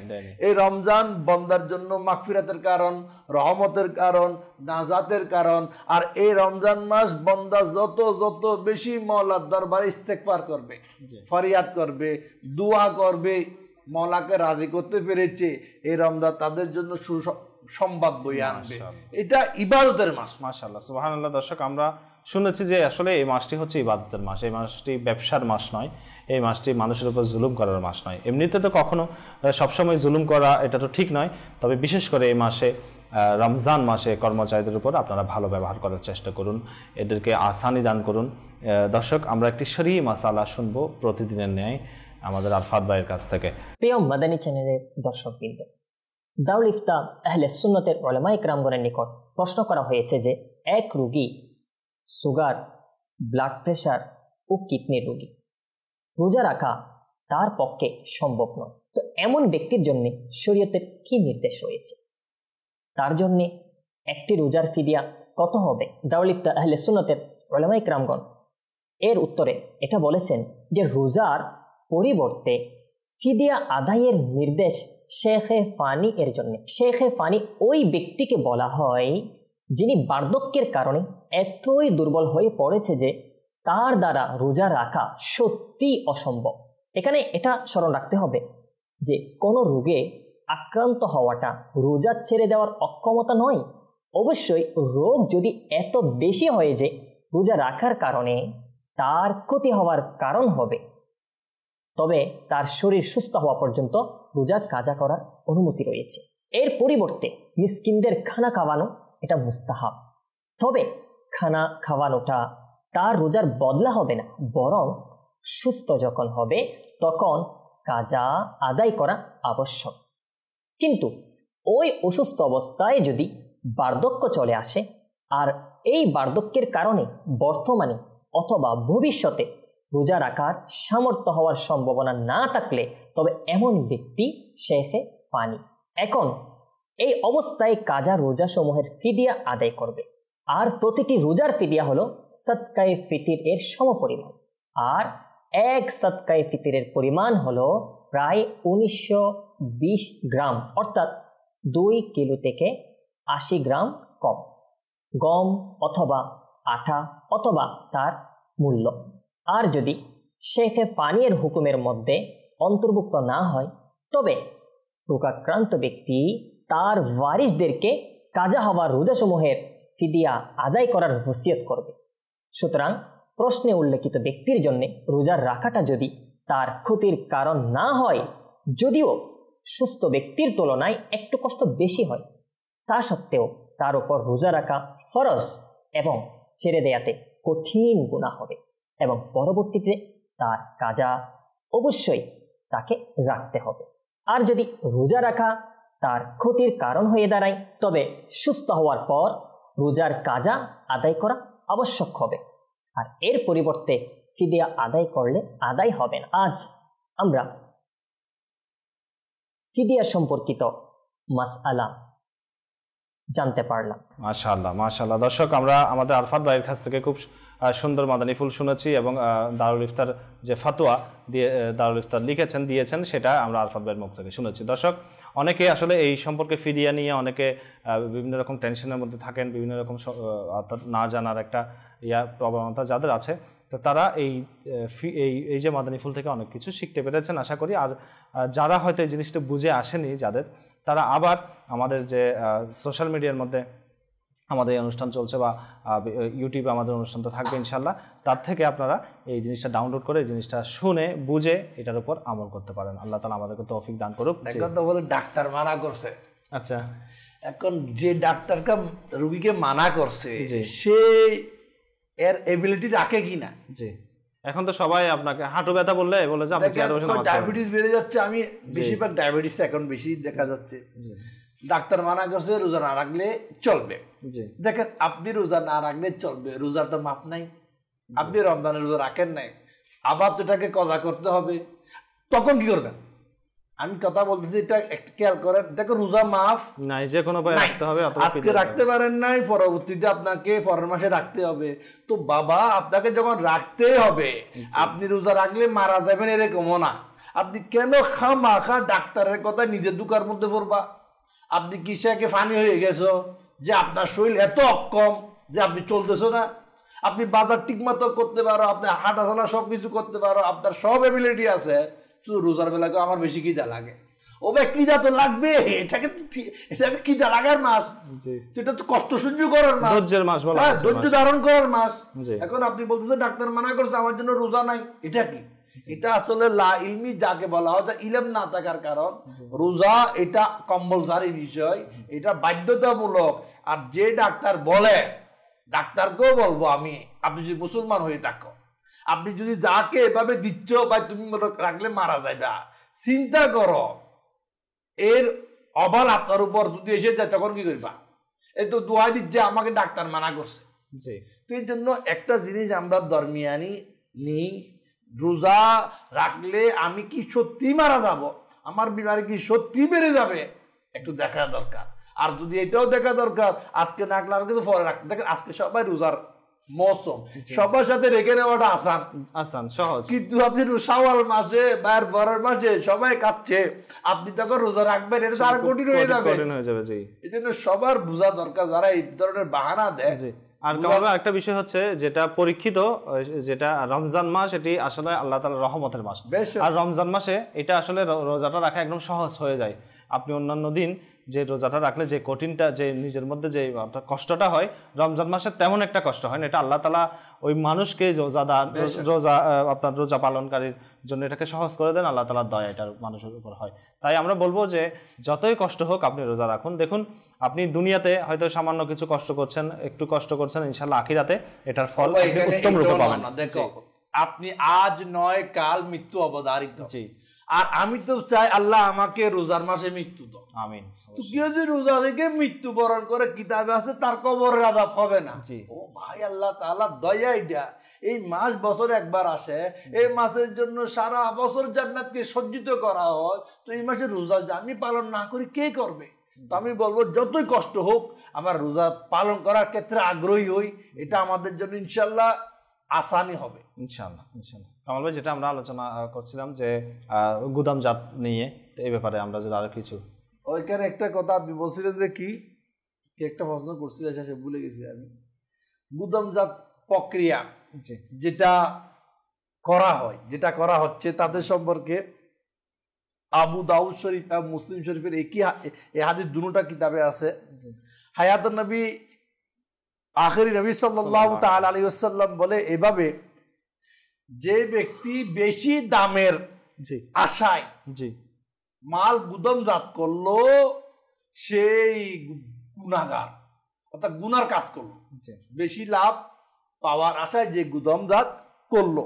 এই রমজান বন্দার জন্য মাগফিরাতের কারণ রহমতের কারণ নাজাতের কারণ আর এই রমজান মাস বন্দা যত যত বেশি মৌলার দরবারে ইস্তেকবার করবে ফরিয়াদ করবে দোয়া করবে মলাকে রাজি করতে পেরেছে এই রমজান তাদের জন্য সুসংবাদ বই আনবে এটা ইবাদতের মাস মাসাল্লাহ সুহান দর্শক আমরা শুনেছি যে আসলে এই মাসটি হচ্ছে ইবাদতের মাস এই মাসটি ব্যবসার মাস নয় এই মাসটি মানুষের উপর জুলুম করার মাস নয় এমনিতে তো কখনো সবসময় জুলুম করা এটা তো ঠিক নয় তবে বিশেষ করে এই মাসে রমজান মাসে কর্মচারীদের উপর আপনারা ভালো ব্যবহার করার চেষ্টা করুন এদেরকে আসানি দান করুন দর্শক আমরা একটি সরি মাসালা শুনবো প্রতিদিনের ন্যায় আমাদের আরফাত ভাইয়ের কাছ থেকে প্রিয় মাদানী চ্যানেলের কিন্তু দাউল ইফতা আহলে সুন্নতের ওলামা ইকরামগণের নিকট প্রশ্ন করা হয়েছে যে এক রুগী সুগার ব্লাড প্রেশার ও কিডনির রোগী রোজা রাখা তার পক্ষে সম্ভব নয় তো এমন ব্যক্তির জন্য শরীয়তের কি নির্দেশ রয়েছে তার জন্য একটি রোজার ফিদিয়া কত হবে দাউলিপ্তা আহলে সুনতের ওলামাই ক্রামগণ এর উত্তরে এটা বলেছেন যে রোজার পরিবর্তে ফিদিয়া আদায়ের নির্দেশ শেখে ফানি এর জন্য শেখে ফানি ওই ব্যক্তিকে বলা হয় যিনি বার্ধক্যের কারণে এতই দুর্বল হয়ে পড়েছে যে তার দ্বারা রোজা রাখা সত্যি অসম্ভব এখানে এটা স্মরণ রাখতে হবে যে কোনো রোগে আক্রান্ত হওয়াটা রোজা ছেড়ে দেওয়ার অক্ষমতা নয় অবশ্যই রোগ যদি এত বেশি হয়ে যে রোজা রাখার কারণে তার ক্ষতি হওয়ার কারণ হবে তবে তার শরীর সুস্থ হওয়া পর্যন্ত রোজা কাজা করার অনুমতি রয়েছে এর পরিবর্তে মিসকিনদের খানা খাওয়ানো এটা মুস্তাহাব তবে খানা খাওয়ানোটা তার রোজার বদলা হবে না বরং সুস্থ যখন হবে তখন কাজা আদায় করা আবশ্যক কিন্তু ওই অসুস্থ অবস্থায় যদি বার্ধক্য চলে আসে আর এই বার্ধক্যের কারণে বর্তমানে অথবা ভবিষ্যতে রোজা রাখার সামর্থ্য হওয়ার সম্ভাবনা না থাকলে তবে এমন ব্যক্তি শেখে পানি এখন এই অবস্থায় কাজা রোজাসমূহের ফিদিয়া আদায় করবে আর প্রতিটি রোজার ফিদিয়া হলো সৎকাই ফিতির এর সমপরিমাণ আর এক সৎকাই ফিতিরের পরিমাণ হলো প্রায় উনিশশো গ্রাম অর্থাৎ দুই কিলো থেকে আশি গ্রাম কম গম অথবা আঠা অথবা তার মূল্য আর যদি শেখে পানীয়ের হুকুমের মধ্যে অন্তর্ভুক্ত না হয় তবে রোগাক্রান্ত ব্যক্তি তার ওয়ারিসদেরকে কাজা হওয়ার রোজাসমূহের ফিদিয়া আদায় করার হসিয়ত করবে সুতরাং প্রশ্নে উল্লেখিত ব্যক্তির জন্য রোজার রাখাটা যদি তার ক্ষতির কারণ না হয় যদিও সুস্থ ব্যক্তির তুলনায় একটু কষ্ট বেশি হয় তা সত্ত্বেও তার উপর রোজা রাখা ফরজ এবং ছেড়ে দেয়াতে কঠিন গুণা হবে এবং পরবর্তীতে তার কাজা অবশ্যই তাকে রাখতে হবে আর যদি রোজা রাখা তার ক্ষতির কারণ হয়ে দাঁড়ায় তবে সুস্থ হওয়ার পর রোজার কাজা আদায় করা আবশ্যক হবে আর এর পরিবর্তে ফিদিয়া আদায় করলে আদায় হবে না আজ আমরা ফিদিয়া সম্পর্কিত মাস আলা জানতে পারলাম মাশাল্লাহ মাশাল্লাহ দর্শক আমরা আমাদের আরফাত ভাইয়ের কাছ থেকে খুব সুন্দর মাদানী ফুল শুনেছি এবং দারুল ইফতার যে ফাতোয়া দিয়ে দারুল ইফতার লিখেছেন দিয়েছেন সেটা আমরা আরফাত ভাইয়ের মুখ থেকে শুনেছি দর্শক অনেকে আসলে এই সম্পর্কে ফিরিয়ে নিয়ে অনেকে বিভিন্ন রকম টেনশনের মধ্যে থাকেন বিভিন্ন রকম অর্থাৎ না জানার একটা ইয়া প্রবণতা যাদের আছে তো তারা এই এই এই যে মাদানী ফুল থেকে অনেক কিছু শিখতে পেরেছেন আশা করি আর যারা হয়তো এই জিনিসটা বুঝে আসেনি যাদের তারা আবার আমাদের যে সোশ্যাল মিডিয়ার মধ্যে আমাদের অনুষ্ঠান চলছে বা ইউটিউবে আমাদের অনুষ্ঠানটা থাকবে ইনশাল্লাহ তার থেকে আপনারা এই জিনিসটা ডাউনলোড করে এই জিনিসটা শুনে বুঝে এটার উপর আমল করতে পারেন আল্লাহ তালা আমাদেরকে তৌফিক দান করুক এখন তো বলে ডাক্তার মানা করছে আচ্ছা এখন যে ডাক্তারকে রুগীকে মানা করছে সে এর এবিলিটি রাখে কি না জি এখন তো সবাই আপনাকে হাঁটু ব্যথা বললে বলে যে ডায়াবেটিস বেড়ে যাচ্ছে আমি বেশিরভাগ ডায়াবেটিস এখন বেশি দেখা যাচ্ছে ডাক্তার মানা করছে রোজা না রাখলে চলবে দেখেন আপনি রোজা না রাখলে চলবে রোজার তো মাপ নাই আপনি রমজানের রোজা রাখেন নাই আবার তো এটাকে কজা করতে হবে তখন কি করবেন আমি কথা বলতেছি এটা একটু খেয়াল করেন দেখো রোজা মাফ নাই যে কোনো উপায় রাখতে হবে আজকে রাখতে পারেন নাই পরবর্তীতে আপনাকে পরের মাসে রাখতে হবে তো বাবা আপনাকে যখন রাখতে হবে আপনি রোজা রাখলে মারা যাবেন এরকমও না আপনি কেন খা মা খা ডাক্তারের কথা নিজের দুকার মধ্যে পড়বা আপনি কি সেকে ফানি হয়ে গেছো যে আপনার শরীর এত অক্ষম যে আপনি চলতেছো না আপনি বাজার ঠিকমতো করতে পারো আপনি হাঁটা হাঁটাচলা সব কিছু করতে পারো আপনার সব এবিলিটি আছে শুধু রোজার বেলাকে আমার বেশি কিজা লাগে ও ভাই কিজা তো লাগবে এটাকে এটাকে কিজা লাগার মাস এটা তো কষ্ট সহ্য করার মাস ধৈর্যের মাস বলা হ্যাঁ, ধৈর্য ধারণ করার মাস এখন আপনি বলতেছেন ডাক্তার মানা করছে আমার জন্য রোজা নাই এটা কি এটা আসলে লা ইলমি যাকে বলা হয় ইলম না থাকার কারণ রোজা এটা কম্পালসারি বিষয় এটা বাধ্যতামূলক আর যে ডাক্তার বলে ডাক্তারকেও বলবো আমি আপনি যদি মুসলমান হয়ে থাকো আপনি যদি যাকে এভাবে দিচ্ছ বা তুমি রাখলে মারা যাবে চিন্তা করো এর অবাল আপনার উপর যদি এসে যায় তখন কি করবা এই তো দোয়া দিচ্ছে আমাকে ডাক্তার মানা করছে তো এই জন্য একটা জিনিস আমরা দরমিয়ানি নিই রোজা রাখলে আমি কি সত্যি মারা যাব আমার বিমারি কি সত্যি বেড়ে যাবে একটু দেখা দরকার আর যদি এটাও দেখা দরকার আজকে না রাখলে কিন্তু পরে রাখতে দেখেন আজকে সবাই রোজার মৌসুম সবার সাথে রেখে নেওয়াটা আসান আসান সহজ কিন্তু আপনি সাওয়াল মাসে বাইর পরের মাসে সবাই কাচ্ছে আপনি তখন রোজা রাখবেন এটা তার কঠিন হয়ে যাবে এই জন্য সবার বোঝা দরকার যারা এই ধরনের বাহানা দেয় আর কামাবে একটা বিষয় হচ্ছে যেটা পরীক্ষিত যেটা রমজান মাস এটি আসলে আল্লাহ তালা রহমতের মাস আর রমজান মাসে এটা আসলে রোজাটা রাখা একদম সহজ হয়ে যায় আপনি অন্যান্য দিন যে রোজাটা রাখলে যে কঠিনটা যে নিজের মধ্যে যে কষ্টটা হয় রমজান মাসে তেমন একটা কষ্ট হয় না এটা আল্লাহ তালা ওই মানুষকে রোজাদার রোজা আপনার রোজা পালনকারীর জন্য এটাকে সহজ করে দেন আল্লাহ তালার দয়া এটার মানুষের উপর হয় তাই আমরা বলবো যে যতই কষ্ট হোক আপনি রোজা রাখুন দেখুন আপনি দুনিয়াতে হয়তো সামান্য কিছু কষ্ট করছেন একটু কষ্ট করছেন ইনশাল্লাহ আখিরাতে এটার ফল উত্তম রূপে পাবেন আপনি আজ নয় কাল মৃত্যু অবদারিত আর আমি তো চাই আল্লাহ আমাকে রোজার মাসে মৃত্যু দাও আমিন তো কেউ যদি রোজা থেকে মৃত্যুবরণ করে কিতাবে আছে তার কবর রাজাব হবে না ও ভাই আল্লাহ তাআলা দয়া এটা এই মাস বছর একবার আসে এই মাসের জন্য সারা বছর জান্নাতকে সজ্জিত করা হয় তো এই মাসে রোজা আমি পালন না করি কে করবে তো আমি বলবো যতই কষ্ট হোক আমার রোজা পালন করার ক্ষেত্রে আগ্রহী হই এটা আমাদের জন্য ইনশাল্লাহ আসানি হবে ইনশাল্লাহ ইনশাল্লাহ কামাল ভাই যেটা আমরা আলোচনা করছিলাম যে গুদামজাত নিয়ে এই ব্যাপারে আমরা যদি আরও কিছু ওইখানে একটা কথা আপনি বলছিলেন যে কি একটা প্রশ্ন করছিলেন সে ভুলে গেছি আমি গুদামজাত প্রক্রিয়া যেটা করা হয় যেটা করা হচ্ছে তাদের সম্পর্কে আবু দাউদ শরীফ মুসলিম শরীফের একই এ হাদিস দুটা কিতাবে আছে হায়াত নবী আখরি নবী সাল্লাহ তাল আলী আসাল্লাম বলে এভাবে যে ব্যক্তি বেশি দামের আশায় জি মাল গুদমজাত করলো সেই গুণাগার অর্থাৎ গুনার কাজ করলো বেশি লাভ পাওয়ার আশায় যে গুদমজাত করলো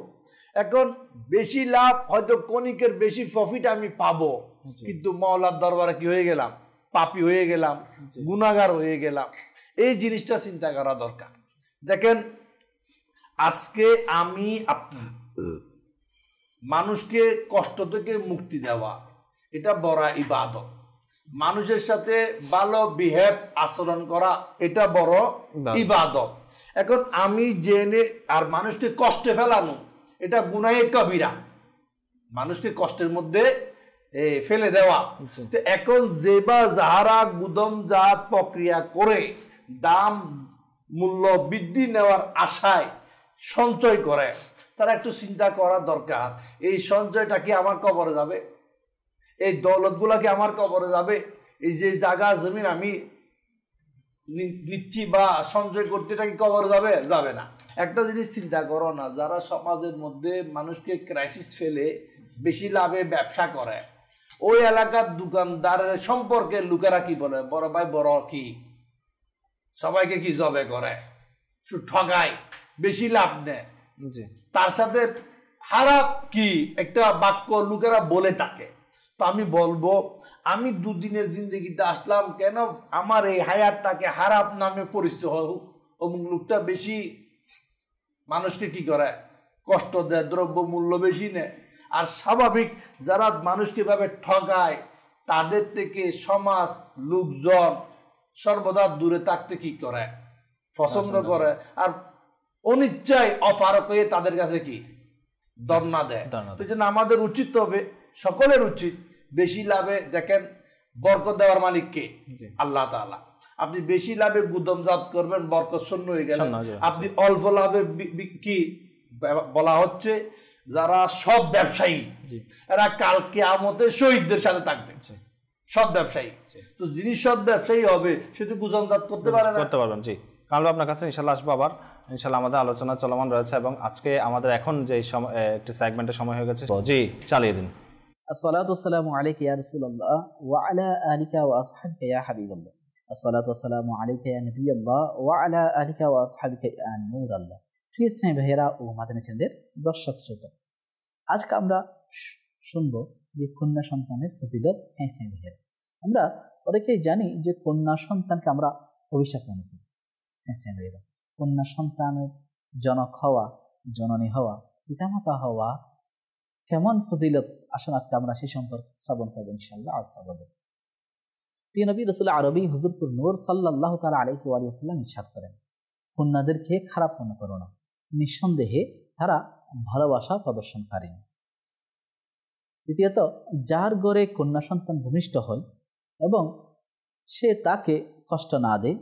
এখন বেশি লাভ হয়তো কণিকের বেশি প্রফিট আমি পাবো কিন্তু মাওলার দরবারে কি হয়ে গেলাম পাপি হয়ে গেলাম গুণাগার হয়ে গেলাম এই জিনিসটা চিন্তা করা দরকার দেখেন আজকে আমি মানুষকে কষ্ট থেকে মুক্তি দেওয়া এটা বড় ইবাদত মানুষের সাথে ভালো বিহেব আচরণ করা এটা বড় ইবাদত এখন আমি জেনে আর মানুষকে কষ্টে ফেলানো এটা গুনায় কবিরা মানুষকে কষ্টের মধ্যে ফেলে দেওয়া তো এখন যে বা যাহারা গুদম জাত প্রক্রিয়া করে দাম মূল্য বৃদ্ধি নেওয়ার আশায় সঞ্চয় করে তারা একটু চিন্তা করা দরকার এই সঞ্চয়টা কি আমার কবরে যাবে এই দৌলতগুলা কি আমার কবরে যাবে এই যে জায়গা জমিন আমি নিচ্ছি বা সঞ্চয় করতে এটা কি কবরে যাবে যাবে না একটা জিনিস চিন্তা করো না যারা সমাজের মধ্যে মানুষকে ক্রাইসিস ফেলে বেশি লাভে ব্যবসা করে ওই এলাকার দোকানদারের সম্পর্কে লোকেরা কি বলে বড় ভাই বড় কি সবাইকে কি জবে করে ঠগায় বেশি লাভ দেয় তার সাথে খারাপ কি একটা বাক্য লোকেরা বলে থাকে তো আমি বলবো আমি দুদিনের জিন্দগিতে আসলাম কেন আমার এই হায়াত তাকে হারাপ নামে পরিচিত হোক অমুক লোকটা বেশি মানুষকে কি করে কষ্ট দেয় দ্রব্য মূল্য বেশি নেয় আর স্বাভাবিক যারা মানুষকে ভাবে ঠগায় তাদের থেকে সমাজ লোকজন সর্বদা দূরে থাকতে কি করে পছন্দ করে আর অনিচ্ছায় অফারক হয়ে তাদের কাছে কি দর্না দেয় তো জন্য আমাদের উচিত হবে সকলের উচিত বেশি লাভে দেখেন বরকত দেওয়ার মালিক কে আল্লাহ তাআলা আপনি বেশি লাভে গুদমজাত করবেন বরকত শূন্য হয়ে গেলেন আপনি অল্প লাভে কি বলা হচ্ছে যারা সব ব্যবসায়ী এরা কালকে আমতে শহীদদের সাথে থাকবে সব ব্যবসায়ী তো যিনি সব ব্যবসায়ী হবে সে তো জাত করতে পারে না করতে পারবেন জি কারণ আপনার কাছে ইনশাল্লাহ আসবো আবার ইনশাল্লাহ আমাদের আলোচনা চলমান রয়েছে এবং আজকে আমাদের এখন যে একটি সেগমেন্টের সময় হয়ে গেছে জি চালিয়ে দিন ও দর্শক আজকে আমরা যে কন্যা সন্তানের ফজিলত হ্যাঁ আমরা অনেকেই জানি যে কন্যা সন্তানকে আমরা অভিশাপ মনে করি স্ট্যান্ড হয়ে দাও কন্যা সন্তানের জনক হওয়া জননী হওয়া পিতামাতা হওয়া কেমন ফজিলত আসুন আজকে আমরা সে সম্পর্কে শ্রবণ করবো ইনশাল্লাহ আসাবাদ প্রিয় নবী রসুল আরবি হুজুরপুর নূর সাল্লাহ তাল আলহি আলিয়াল্লাম ইচ্ছাদ করেন কন্যাদেরকে খারাপ মনে করো না নিঃসন্দেহে তারা ভালোবাসা প্রদর্শন করেন দ্বিতীয়ত যার গড়ে কন্যা সন্তান ভূমিষ্ঠ হয় এবং সে তাকে কষ্ট না দেয়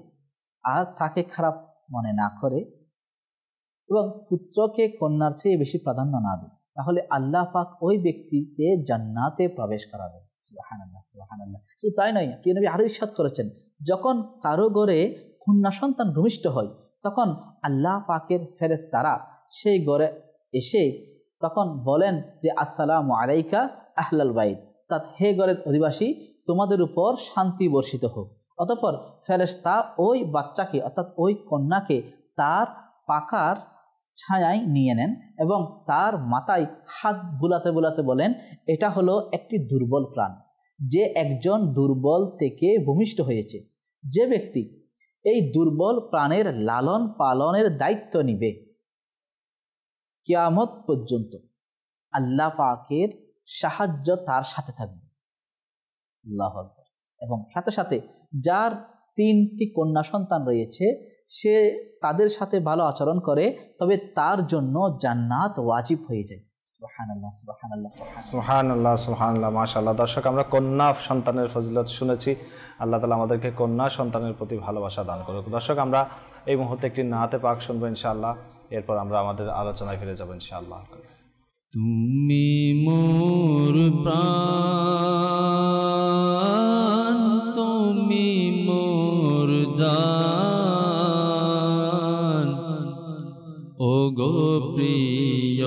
আর তাকে খারাপ মনে না করে এবং পুত্রকে কন্যার চেয়ে বেশি প্রাধান্য না দেয় তাহলে আল্লাহ পাক ওই ব্যক্তিকে জান্নাতে প্রবেশ করাবেন শুধু তাই নয় কি নবী আরো ইস্বাদ করেছেন যখন কারো গড়ে কন্যা সন্তান ভূমিষ্ঠ হয় তখন আল্লাহ পাকের ফেরেস তারা সেই গড়ে এসে তখন বলেন যে আসসালাম আলাইকা আহলাল বাইদ তাৎ হে গড়ের অধিবাসী তোমাদের উপর শান্তি বর্ষিত হোক অতপর ফেরেস্তা ওই বাচ্চাকে অর্থাৎ ওই কন্যাকে তার পাকার ছায়ায় নিয়ে নেন এবং তার মাথায় হাত বুলাতে বুলাতে বলেন এটা হলো একটি দুর্বল প্রাণ যে একজন দুর্বল থেকে ভূমিষ্ঠ হয়েছে যে ব্যক্তি এই দুর্বল প্রাণের লালন পালনের দায়িত্ব নিবে কিয়ামত পর্যন্ত আল্লাহ পাকের সাহায্য তার সাথে থাকবে আল্লাহ এবং সাথে সাথে যার তিনটি কন্যা সন্তান রয়েছে সে তাদের সাথে ভালো আচরণ করে তবে তার জন্য জান্নাত ওয়াজিব হয়ে যায় সুহানাল্লাহ সুহানাল্লাহ মাশাল্লাহ দর্শক আমরা কন্যা সন্তানের ফজিলত শুনেছি আল্লাহ তালা আমাদেরকে কন্যা সন্তানের প্রতি ভালোবাসা দান করুক দর্শক আমরা এই মুহূর্তে একটি নাতে পাক শুনবো ইনশাআল্লাহ এরপর আমরা আমাদের আলোচনায় ফিরে যাবো ইনশাআল্লাহ তুমি মোর প্রাণ তুমি মোর জান ও গো প্রিয়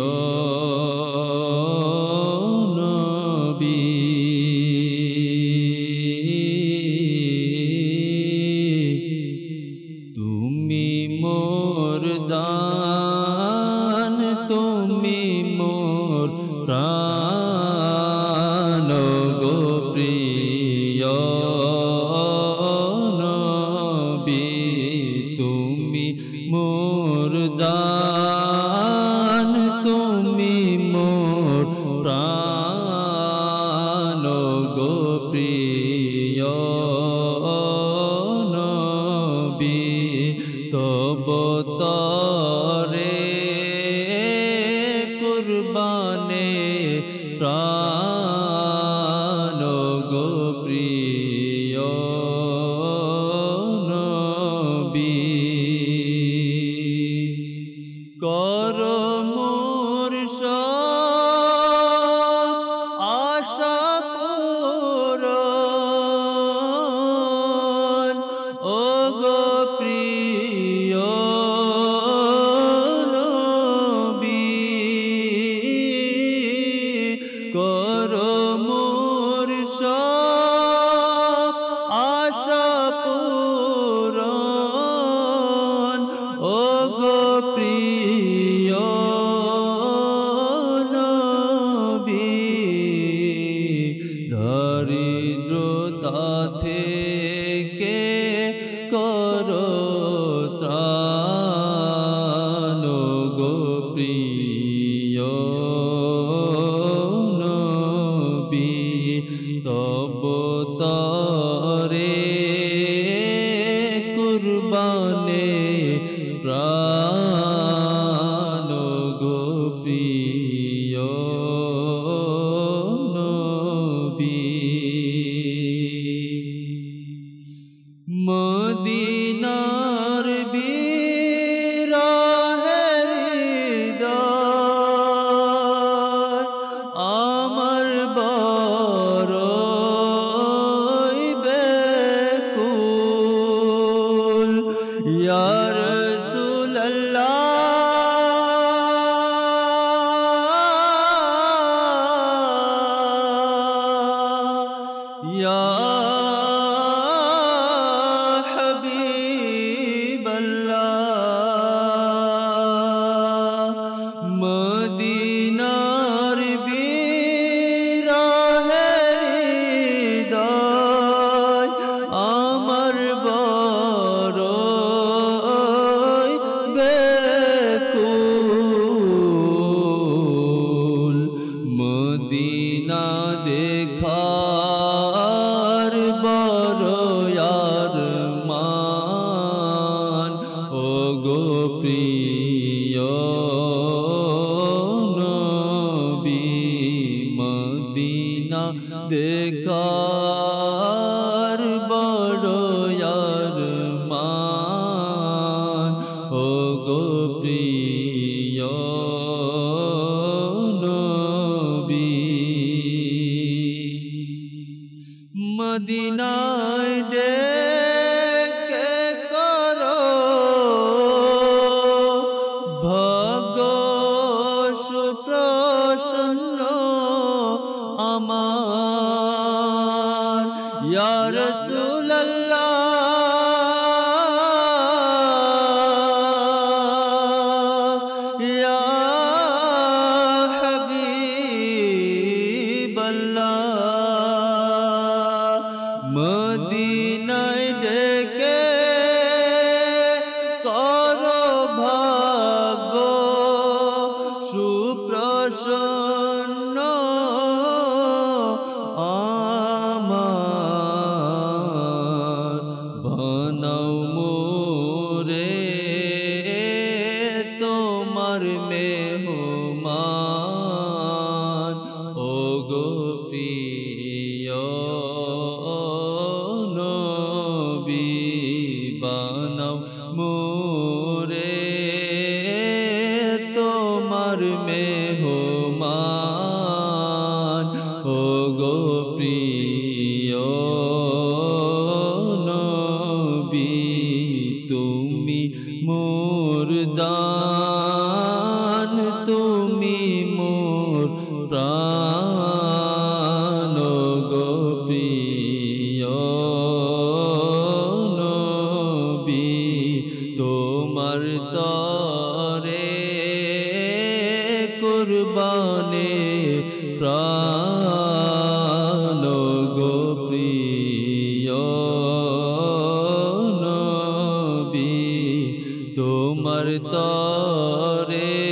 রে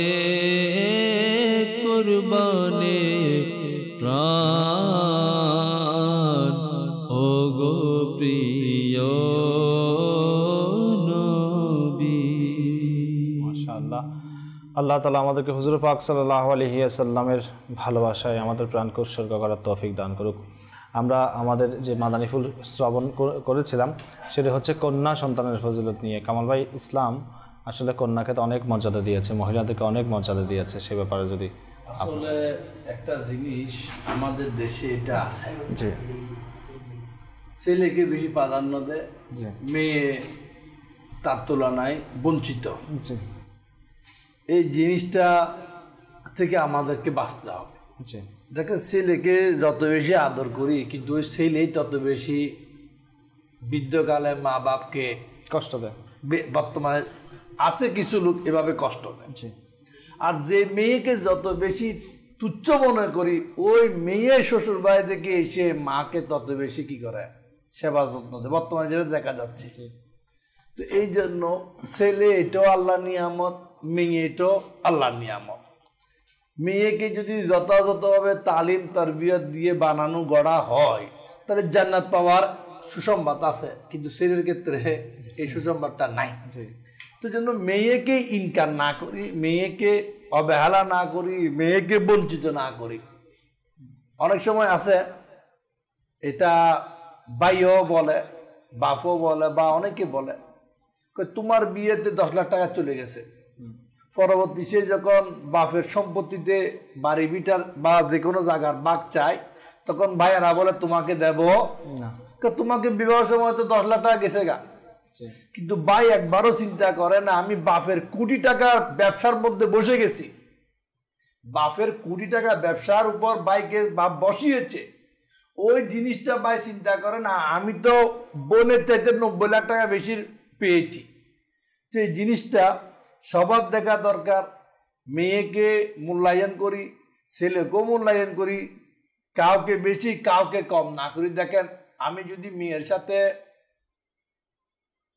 কুরবানে প্রাণ ও গো প্রিয় আল্লাহ তালা আমাদেরকে হুজুর পাক সাল্লাহ আলহিয়াসাল্লামের ভালোবাসায় আমাদের প্রাণকে উৎসর্গ করার তৌফিক দান করুক আমরা আমাদের যে মাদানিফুল শ্রবণ করেছিলাম সেটা হচ্ছে কন্যা সন্তানের ফজিলত নিয়ে কামাল ভাই ইসলাম আসলে কন্যাকে তো অনেক মর্যাদা দিয়েছে মহিলাদেরকে অনেক মর্যাদা দিয়েছে সে ব্যাপারে যদি আসলে একটা জিনিস আমাদের দেশে এটা আছে জি ছেলেকে বেশি প্রাধান্য দেয় মেয়ে তার তুলনায় বঞ্চিত এই জিনিসটা থেকে আমাদেরকে বাঁচতে হবে দেখেন ছেলেকে যত বেশি আদর করি কিন্তু ওই ছেলেই তত বেশি বৃদ্ধকালে মা বাপকে কষ্ট দেয় বর্তমানে আছে কিছু লোক এভাবে কষ্ট দেয় আর যে মেয়েকে যত বেশি তুচ্ছ মনে করি ওই মেয়ে শ্বশুর বাড়ি থেকে এসে মাকে তত বেশি কি করে সেবা যত্ন দেয় বর্তমানে যেটা দেখা যাচ্ছে তো এই জন্য ছেলে এটাও আল্লাহ নিয়ামত মেয়ে এটাও আল্লাহ নিয়ামত মেয়েকে যদি যথাযথভাবে তালিম তরবিয়ত দিয়ে বানানো গড়া হয় তাহলে জান্নাত পাওয়ার সুসংবাদ আছে কিন্তু ছেলের ক্ষেত্রে এই সুসংবাদটা নাই তো যেন মেয়েকে ইনকার না করি মেয়েকে অবহেলা না করি মেয়েকে বঞ্চিত না করি অনেক সময় আছে এটা বাইও বলে বাপও বলে বা অনেকে বলে তোমার বিয়েতে দশ লাখ টাকা চলে গেছে পরবর্তী সে যখন বাপের সম্পত্তিতে বাড়ি বিটার বা যে কোনো জায়গার বাঘ চায় তখন ভাইয়ারা বলে তোমাকে দেব না তোমাকে বিবাহ সময় তো দশ লাখ টাকা গেছে গা আচ্ছা। কিন্তু ভাই একবারও চিন্তা করে না আমি বাফের কোটি টাকা ব্যবসার মধ্যে বসে গেছি বাফের কোটি টাকা ব্যবসার উপর বাইকে বাপ বসিয়েছে ওই জিনিসটা ভাই চিন্তা করে না আমি তো বোনের চাইতে নব্বই লাখ টাকা বেশি পেয়েছি তো এই জিনিসটা সবার দেখা দরকার মেয়েকে মূল্যায়ন করি ছেলেকেও মূল্যায়ন করি কাউকে বেশি কাউকে কম না করি দেখেন আমি যদি মেয়ের সাথে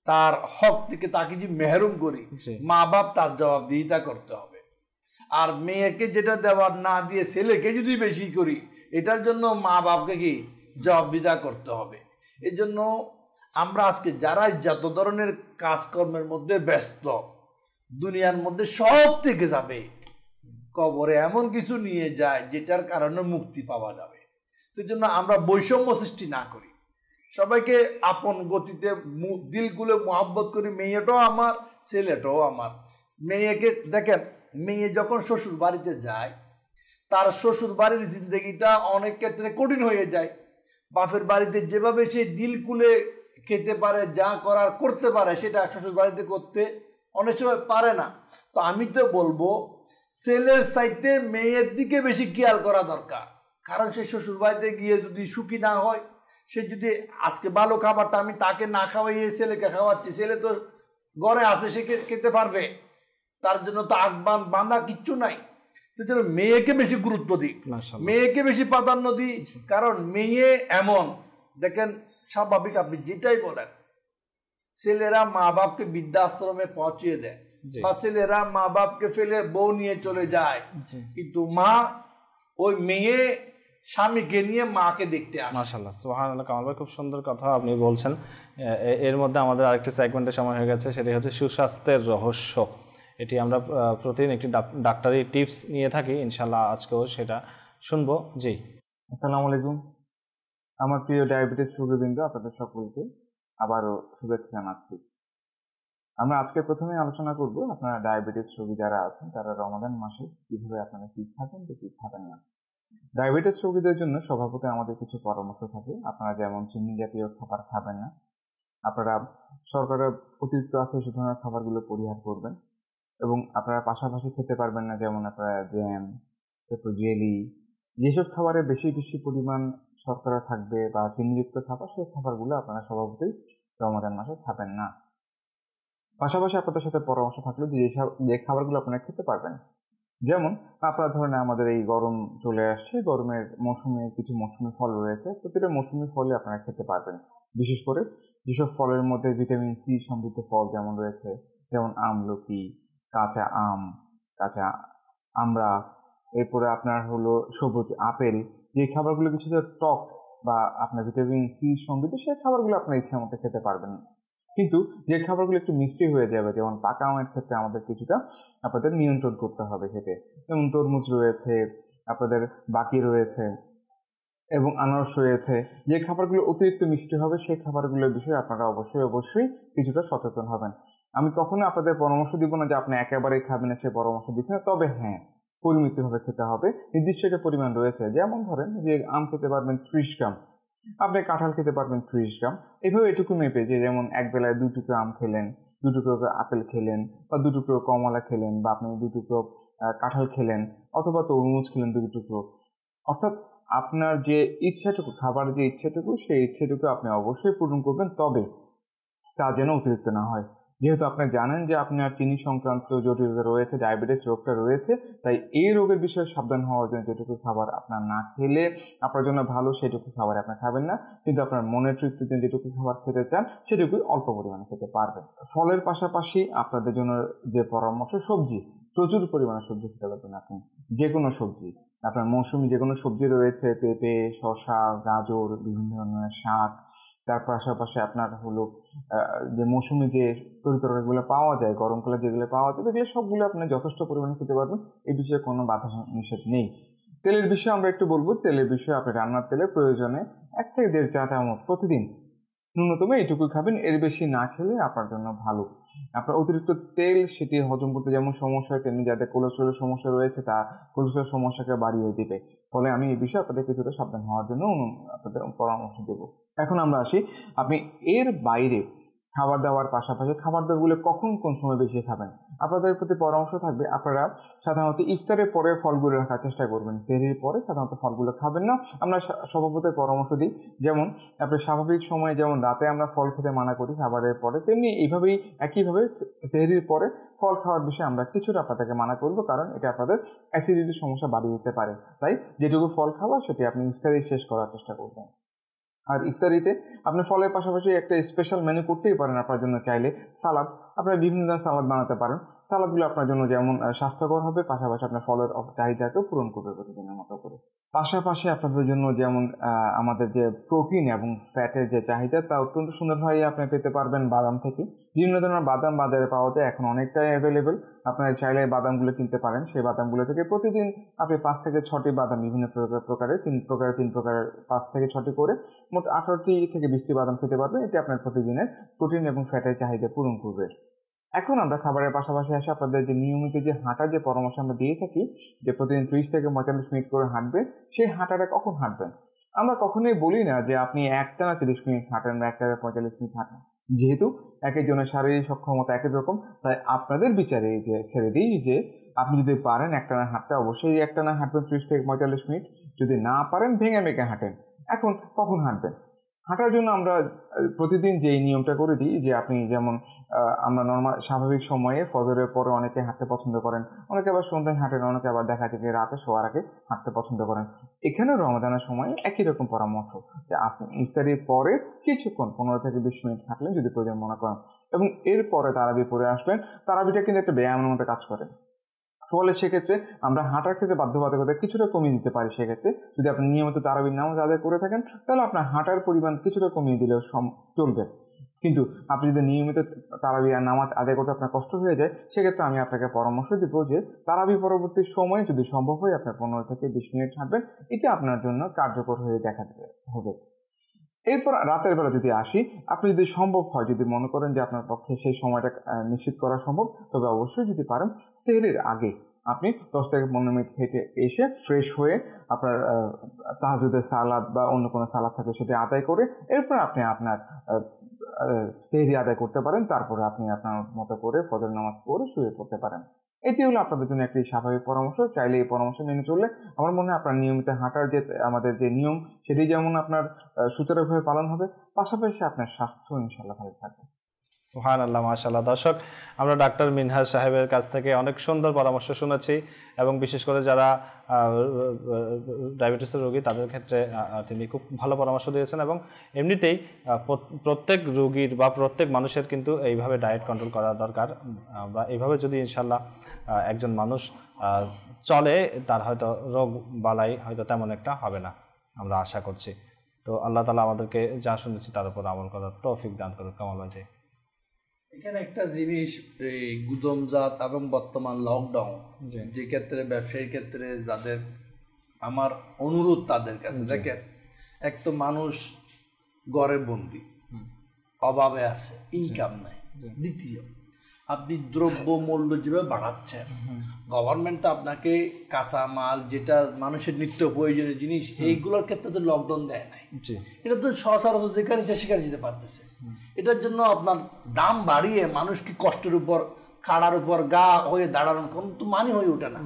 তার হক থেকে তাকে যে মেহরুম করি মা বাপ তার জবাবদিহিতা করতে হবে আর মেয়েকে যেটা দেওয়ার না দিয়ে ছেলেকে যদি বেশি করি এটার জন্য মা বাপকে কি জবাবদিহিতা করতে হবে এই জন্য আমরা আজকে যারা যত ধরনের কাজকর্মের মধ্যে ব্যস্ত দুনিয়ার মধ্যে সব থেকে যাবে কবরে এমন কিছু নিয়ে যায় যেটার কারণে মুক্তি পাওয়া যাবে তো জন্য আমরা বৈষম্য সৃষ্টি না করি সবাইকে আপন গতিতে দিলগুলো মহাব্বত করি মেয়েটাও আমার ছেলেটাও আমার মেয়েকে দেখেন মেয়ে যখন শ্বশুর বাড়িতে যায় তার শ্বশুর বাড়ির জিন্দগিটা অনেক ক্ষেত্রে কঠিন হয়ে যায় বাপের বাড়িতে যেভাবে সে দিল কুলে খেতে পারে যা করার করতে পারে সেটা শ্বশুর বাড়িতে করতে অনেক সময় পারে না তো আমি তো বলবো ছেলের চাইতে মেয়ের দিকে বেশি খেয়াল করা দরকার কারণ সে শ্বশুর বাড়িতে গিয়ে যদি সুখী না হয় সে যদি আজকে ভালো খাবারটা আমি তাকে না খাওয়াইয়ে ছেলেকে খাওয়াচ্ছি ছেলে তো ঘরে আসে সে খেতে পারবে তার জন্য তো আগবান বাঁধা কিচ্ছু নাই তো যেন মেয়েকে বেশি গুরুত্ব দিই মেয়েকে বেশি প্রাধান্য দিই কারণ মেয়ে এমন দেখেন স্বাভাবিক আপনি যেটাই বলেন ছেলেরা মা বাপকে বৃদ্ধাশ্রমে পৌঁছিয়ে দেয় বা ছেলেরা মা বাপকে ফেলে বউ নিয়ে চলে যায় কিন্তু মা ওই মেয়ে স্বামীকে নিয়ে মাকে দেখতে আসে মাশাল্লাহ সোহান আল্লাহ কামাল ভাই খুব সুন্দর কথা আপনি বলছেন এর মধ্যে আমাদের আরেকটি সেগমেন্টের সময় হয়ে গেছে সেটি হচ্ছে সুস্বাস্থ্যের রহস্য এটি আমরা প্রতিদিন একটি ডাক্তারি টিপস নিয়ে থাকি ইনশাল্লাহ আজকেও সেটা শুনবো জি আসসালামু আলাইকুম আমার প্রিয় ডায়াবেটিস রোগীবৃন্দ আপনাদের সকলকে আবারও শুভেচ্ছা জানাচ্ছি আমরা আজকে প্রথমে আলোচনা করব আপনারা ডায়াবেটিস রোগী যারা আছেন তারা রমাদান মাসে কীভাবে আপনারা ঠিক খাবেন তো ঠিক খাবেন না ডায়াবেটিস রোগীদের জন্য স্বভাবতই আমাদের কিছু পরামর্শ থাকে আপনারা যেমন চিনি জাতীয় খাবার খাবেন না আপনারা সরকারের অতিরিক্ত আছে সে ধরনের খাবারগুলো পরিহার করবেন এবং আপনারা পাশাপাশি খেতে পারবেন না যেমন আপনারা জ্যাম তারপর জেলি যেসব খাবারে বেশি বেশি পরিমাণ শর্করা থাকবে বা চিনিযুক্ত খাবার সেই খাবারগুলো আপনারা স্বভাবতই রমাদান মাসে খাবেন না পাশাপাশি আপনাদের সাথে পরামর্শ থাকলো যে যে খাবারগুলো আপনারা খেতে পারবেন যেমন আপনার ধরনের আমাদের এই গরম চলে আসছে গরমের মৌসুমে কিছু মৌসুমি ফল রয়েছে প্রতিটা মৌসুমি ফলই আপনারা খেতে পারবেন বিশেষ করে যেসব ফলের মধ্যে ভিটামিন সি সমৃদ্ধ ফল যেমন রয়েছে যেমন আমলকি কাঁচা আম কাঁচা আমরা এরপরে আপনার হলো সবুজ আপেল যে খাবারগুলো কিছুটা টক বা আপনার ভিটামিন সি সমৃদ্ধ সেই খাবারগুলো আপনার ইচ্ছা মতো খেতে পারবেন কিন্তু যে খাবারগুলো একটু মিষ্টি হয়ে যাবে যেমন পাকা আমের ক্ষেত্রে আমাদের কিছুটা আপনাদের নিয়ন্ত্রণ করতে হবে খেতে যেমন তরমুজ রয়েছে আপনাদের বাকি রয়েছে এবং আনারস রয়েছে যে খাবারগুলো অতিরিক্ত মিষ্টি হবে সেই খাবারগুলোর বিষয়ে আপনারা অবশ্যই অবশ্যই কিছুটা সচেতন হবেন আমি কখনো আপনাদের পরামর্শ দিব না যে আপনি একেবারেই খাবেন না সে পরামর্শ দিচ্ছেন না তবে হ্যাঁ পরিমিতভাবে খেতে হবে নির্দিষ্ট একটা পরিমাণ রয়েছে যেমন ধরেন যে আম খেতে পারবেন ত্রিশ গ্রাম আপনি কাঁঠাল খেতে পারবেন ত্রিশ গ্রাম এভাবে এটুকু মেপে যে যেমন এক বেলায় দু টুকরো আম খেলেন দু টুকরো আপেল খেলেন বা দু টুকরো কমলা খেলেন বা আপনি দু টুকরো কাঁঠাল খেলেন অথবা তরমুজ খেলেন দু টুকরো অর্থাৎ আপনার যে ইচ্ছাটুকু খাবার যে ইচ্ছাটুকু সেই ইচ্ছাটুকু আপনি অবশ্যই পূরণ করবেন তবে তা যেন অতিরিক্ত না হয় যেহেতু আপনি জানেন যে আপনার চিনি সংক্রান্ত জটিলতা রয়েছে ডায়াবেটিস রোগটা রয়েছে তাই এই রোগের বিষয়ে সাবধান হওয়ার জন্য যেটুকু খাবার আপনার না খেলে আপনার জন্য ভালো সেটুকু খাবার আপনার খাবেন না কিন্তু আপনার মনের তৃপ্তির জন্য যেটুকু খাবার খেতে চান সেটুকুই অল্প পরিমাণে খেতে পারবেন ফলের পাশাপাশি আপনাদের জন্য যে পরামর্শ সবজি প্রচুর পরিমাণে সবজি খেতে পারবেন আপনি যে কোনো সবজি আপনার মৌসুমি যে কোনো সবজি রয়েছে পেঁপে শসা গাজর বিভিন্ন ধরনের শাক তার পাশাপাশি আপনার হলো যে মৌসুমী যে তরি তরকারিগুলো পাওয়া যায় গরমকালে যেগুলো পাওয়া যাবে এগুলো সবগুলো আপনি যথেষ্ট পরিমাণে খেতে পারবেন এ বিষয়ে কোনো বাধা নিষেধ নেই তেলের বিষয়ে আমরা একটু বলবো তেলের বিষয়ে আপনি রান্নার তেলে প্রয়োজনে এক থেকে দেড় চা চামচ প্রতিদিন ন্যূনতম এইটুকু খাবেন এর বেশি না খেলে আপনার জন্য ভালো আপনার অতিরিক্ত তেল সেটি হজম করতে যেমন সমস্যা হয় তেমনি যাদের কোলেস্ট্রলের সমস্যা রয়েছে তা কোলেস্ট্রলের সমস্যাকে বাড়িয়ে দিবে ফলে আমি এই বিষয়ে আপনাদের কিছুটা সাবধান হওয়ার জন্য আপনাদের পরামর্শ দেব এখন আমরা আসি আপনি এর বাইরে খাবার দাওয়ার পাশাপাশি খাবার দাবারগুলো কখন কোন সময় বেশি খাবেন আপনাদের প্রতি পরামর্শ থাকবে আপনারা সাধারণত ইফতারের পরে ফলগুলো রাখার চেষ্টা করবেন সেরির পরে সাধারণত ফলগুলো খাবেন না আমরা স্বভাবতের পরামর্শ দিই যেমন আপনি স্বাভাবিক সময়ে যেমন রাতে আমরা ফল খেতে মানা করি খাবারের পরে তেমনি এইভাবেই একইভাবে সেহরির পরে ফল খাওয়ার বিষয়ে আমরা কিছুটা আপনাদেরকে মানা করব কারণ এটা আপনাদের অ্যাসিডিটির সমস্যা বাড়িয়ে দিতে পারে তাই যেটুকু ফল খাওয়া সেটি আপনি ইফতারি শেষ করার চেষ্টা করবেন আর ইফতারিতে আপনি ফলের পাশাপাশি একটা স্পেশাল মেনু করতেই পারেন আপনার জন্য চাইলে সালাদ আপনার বিভিন্ন ধরনের সালাদ বানাতে পারেন সালাদগুলো আপনার জন্য যেমন স্বাস্থ্যকর হবে পাশাপাশি আপনার ফলের চাহিদাকেও পূরণ করবে প্রতিদিনের মতো করে পাশাপাশি আপনাদের জন্য যেমন আমাদের যে প্রোটিন এবং ফ্যাটের যে চাহিদা তা অত্যন্ত সুন্দরভাবে আপনি পেতে পারবেন বাদাম থেকে বিভিন্ন ধরনের বাদাম বাজারে পাওয়া যায় এখন অনেকটাই অ্যাভেলেবেল আপনারা চাইলে বাদামগুলো কিনতে পারেন সেই বাদামগুলো থেকে প্রতিদিন আপনি পাঁচ থেকে ছটি বাদাম বিভিন্ন প্রকারের তিন প্রকার তিন প্রকার পাঁচ থেকে ছটি করে মোট আঠারোটি থেকে বিশটি বাদাম খেতে পারবেন এটি আপনার প্রতিদিনের প্রোটিন এবং ফ্যাটের চাহিদা পূরণ করবে এখন আমরা খাবারের পাশাপাশি আসি আপনাদের যে নিয়মিত যে হাঁটা যে পরামর্শ আমরা দিয়ে থাকি যে প্রতিদিন ত্রিশ থেকে পঁয়তাল্লিশ মিনিট করে হাঁটবেন সেই হাঁটাটা কখন হাঁটবেন আমরা কখনোই বলি না যে আপনি একটা না তিরিশ মিনিট হাঁটেন বা একটা পঁয়তাল্লিশ মিনিট হাঁটেন যেহেতু এক একজনের শারীরিক সক্ষমতা একই রকম তাই আপনাদের বিচারে যে ছেড়ে দিই যে আপনি যদি পারেন একটানা হাঁটতে অবশ্যই একটানা হাঁটবেন ত্রিশ থেকে পঁয়তাল্লিশ মিনিট যদি না পারেন ভেঙে মেঘে হাঁটেন এখন কখন হাঁটবেন হাঁটার জন্য আমরা প্রতিদিন যে নিয়মটা করে দিই যে আপনি যেমন আমরা নর্মাল স্বাভাবিক সময়ে ফজরের পরে অনেকে হাঁটতে পছন্দ করেন অনেকে আবার সন্ধ্যায় হাঁটেন অনেকে আবার দেখা যায় যে রাতে শোয়ার আগে হাঁটতে পছন্দ করেন এখানেও রমাদানের সময়ে একই রকম পরামর্শ যে আপনি ইফতারির পরে কিছুক্ষণ পনেরো থেকে বিশ মিনিট হাঁটলেন যদি প্রয়োজন মনে করেন এবং এরপরে তারাবি পরে আসবেন তারাবিটা কিন্তু একটা ব্যায়ামের মতো কাজ করে ফলে সেক্ষেত্রে আমরা হাঁটার ক্ষেত্রে বাধ্যবাধকতা কিছুটা কমিয়ে দিতে পারি সেক্ষেত্রে যদি আপনি নিয়মিত তারাবির নামাজ আদায় করে থাকেন তাহলে আপনার হাঁটার পরিমাণ কিছুটা কমিয়ে দিলেও চলবে কিন্তু আপনি যদি নিয়মিত তারাবি আর নামাজ আদায় করতে আপনার কষ্ট হয়ে যায় সেক্ষেত্রে আমি আপনাকে পরামর্শ দিব যে তারাবি পরবর্তী সময়ে যদি সম্ভব হয় আপনার পনেরো থেকে বিশ মিনিট হাঁটবেন এটি আপনার জন্য কার্যকর হয়ে দেখা হবে এরপর রাতের বেলা যদি আসি আপনি যদি সম্ভব হয় যদি মনে করেন যে আপনার পক্ষে সেই সময়টা নিশ্চিত করা সম্ভব তবে অবশ্যই যদি পারেন সেহেরির আগে আপনি দশ থেকে পনেরো মিনিট হেঁটে এসে ফ্রেশ হয়ে আপনার তাহাজুদের সালাদ বা অন্য কোনো সালাদ থাকে সেটা আদায় করে এরপর আপনি আপনার সেহরি আদায় করতে পারেন তারপরে আপনি আপনার মতো করে ফজর নামাজ পড়ে শুয়ে পড়তে পারেন এটি হলো আপনাদের জন্য একটি স্বাভাবিক পরামর্শ চাইলে এই পরামর্শ মেনে চললে আমার মনে হয় আপনার নিয়মিত হাঁটার যে আমাদের যে নিয়ম সেটি যেমন আপনার সুচারুভাবে পালন হবে পাশাপাশি আপনার স্বাস্থ্য ইনশাল্লাহ ভালো থাকবে সোহান আল্লাহ মাশাল্লাহ দর্শক আমরা ডাক্তার মিনহাজ সাহেবের কাছ থেকে অনেক সুন্দর পরামর্শ শুনেছি এবং বিশেষ করে যারা ডায়াবেটিসের রোগী তাদের ক্ষেত্রে তিনি খুব ভালো পরামর্শ দিয়েছেন এবং এমনিতেই প্রত্যেক রোগীর বা প্রত্যেক মানুষের কিন্তু এইভাবে ডায়েট কন্ট্রোল করা দরকার বা এইভাবে যদি ইনশাল্লাহ একজন মানুষ চলে তার হয়তো রোগ বালাই হয়তো তেমন একটা হবে না আমরা আশা করছি তো আল্লাহ তালা আমাদেরকে যা শুনেছি তার উপর আমল করার তৌফিক দান করুক কামাল ভাই এখানে একটা জিনিস এই গুদমজাত এবং বর্তমান লকডাউন যে ক্ষেত্রে ব্যবসায়ীর ক্ষেত্রে যাদের আমার অনুরোধ তাদের কাছে দেখেন এক তো মানুষ গড়ে বন্দি অভাবে আছে ইনকাম নাই দ্বিতীয় আপনি দ্রব্য মূল্য যেভাবে বাড়াচ্ছেন গভর্নমেন্ট তো আপনাকে কাঁচা মাল যেটা মানুষের নিত্য প্রয়োজনীয় জিনিস এইগুলোর ক্ষেত্রে তো লকডাউন দেয় নাই এটা তো সচরাচর যেখানে ইচ্ছা সেখানে যেতে পারতেছে এটার জন্য আপনার দাম বাড়িয়ে মানুষ কি কষ্টের উপর খাড়ার উপর গা হয়ে দাঁড়ানোর কোনো তো মানি হয়ে ওঠে না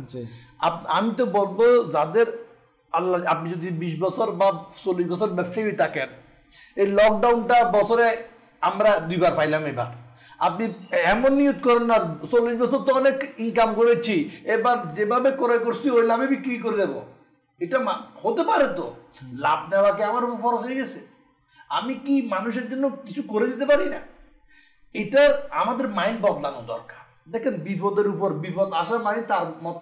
আমি তো বলবো যাদের আল্লাহ আপনি যদি বিশ বছর বা চল্লিশ বছর ব্যবসায়ী থাকেন এই লকডাউনটা বছরে আমরা দুইবার পাইলাম এবার আপনি এমন নিয়োগ করেন না চল্লিশ বছর তো অনেক ইনকাম করেছি এবার যেভাবে ক্রয় করছি ওই লাভে বিক্রি করে দেব এটা হতে পারে তো লাভ নেওয়াকে আমার উপর ফরস হয়ে গেছে আমি কি মানুষের জন্য কিছু করে দিতে পারি না এটা আমাদের মাইন্ড বদলানো দরকার দেখেন বিপদের উপর বিপদ আসার মানে তার মত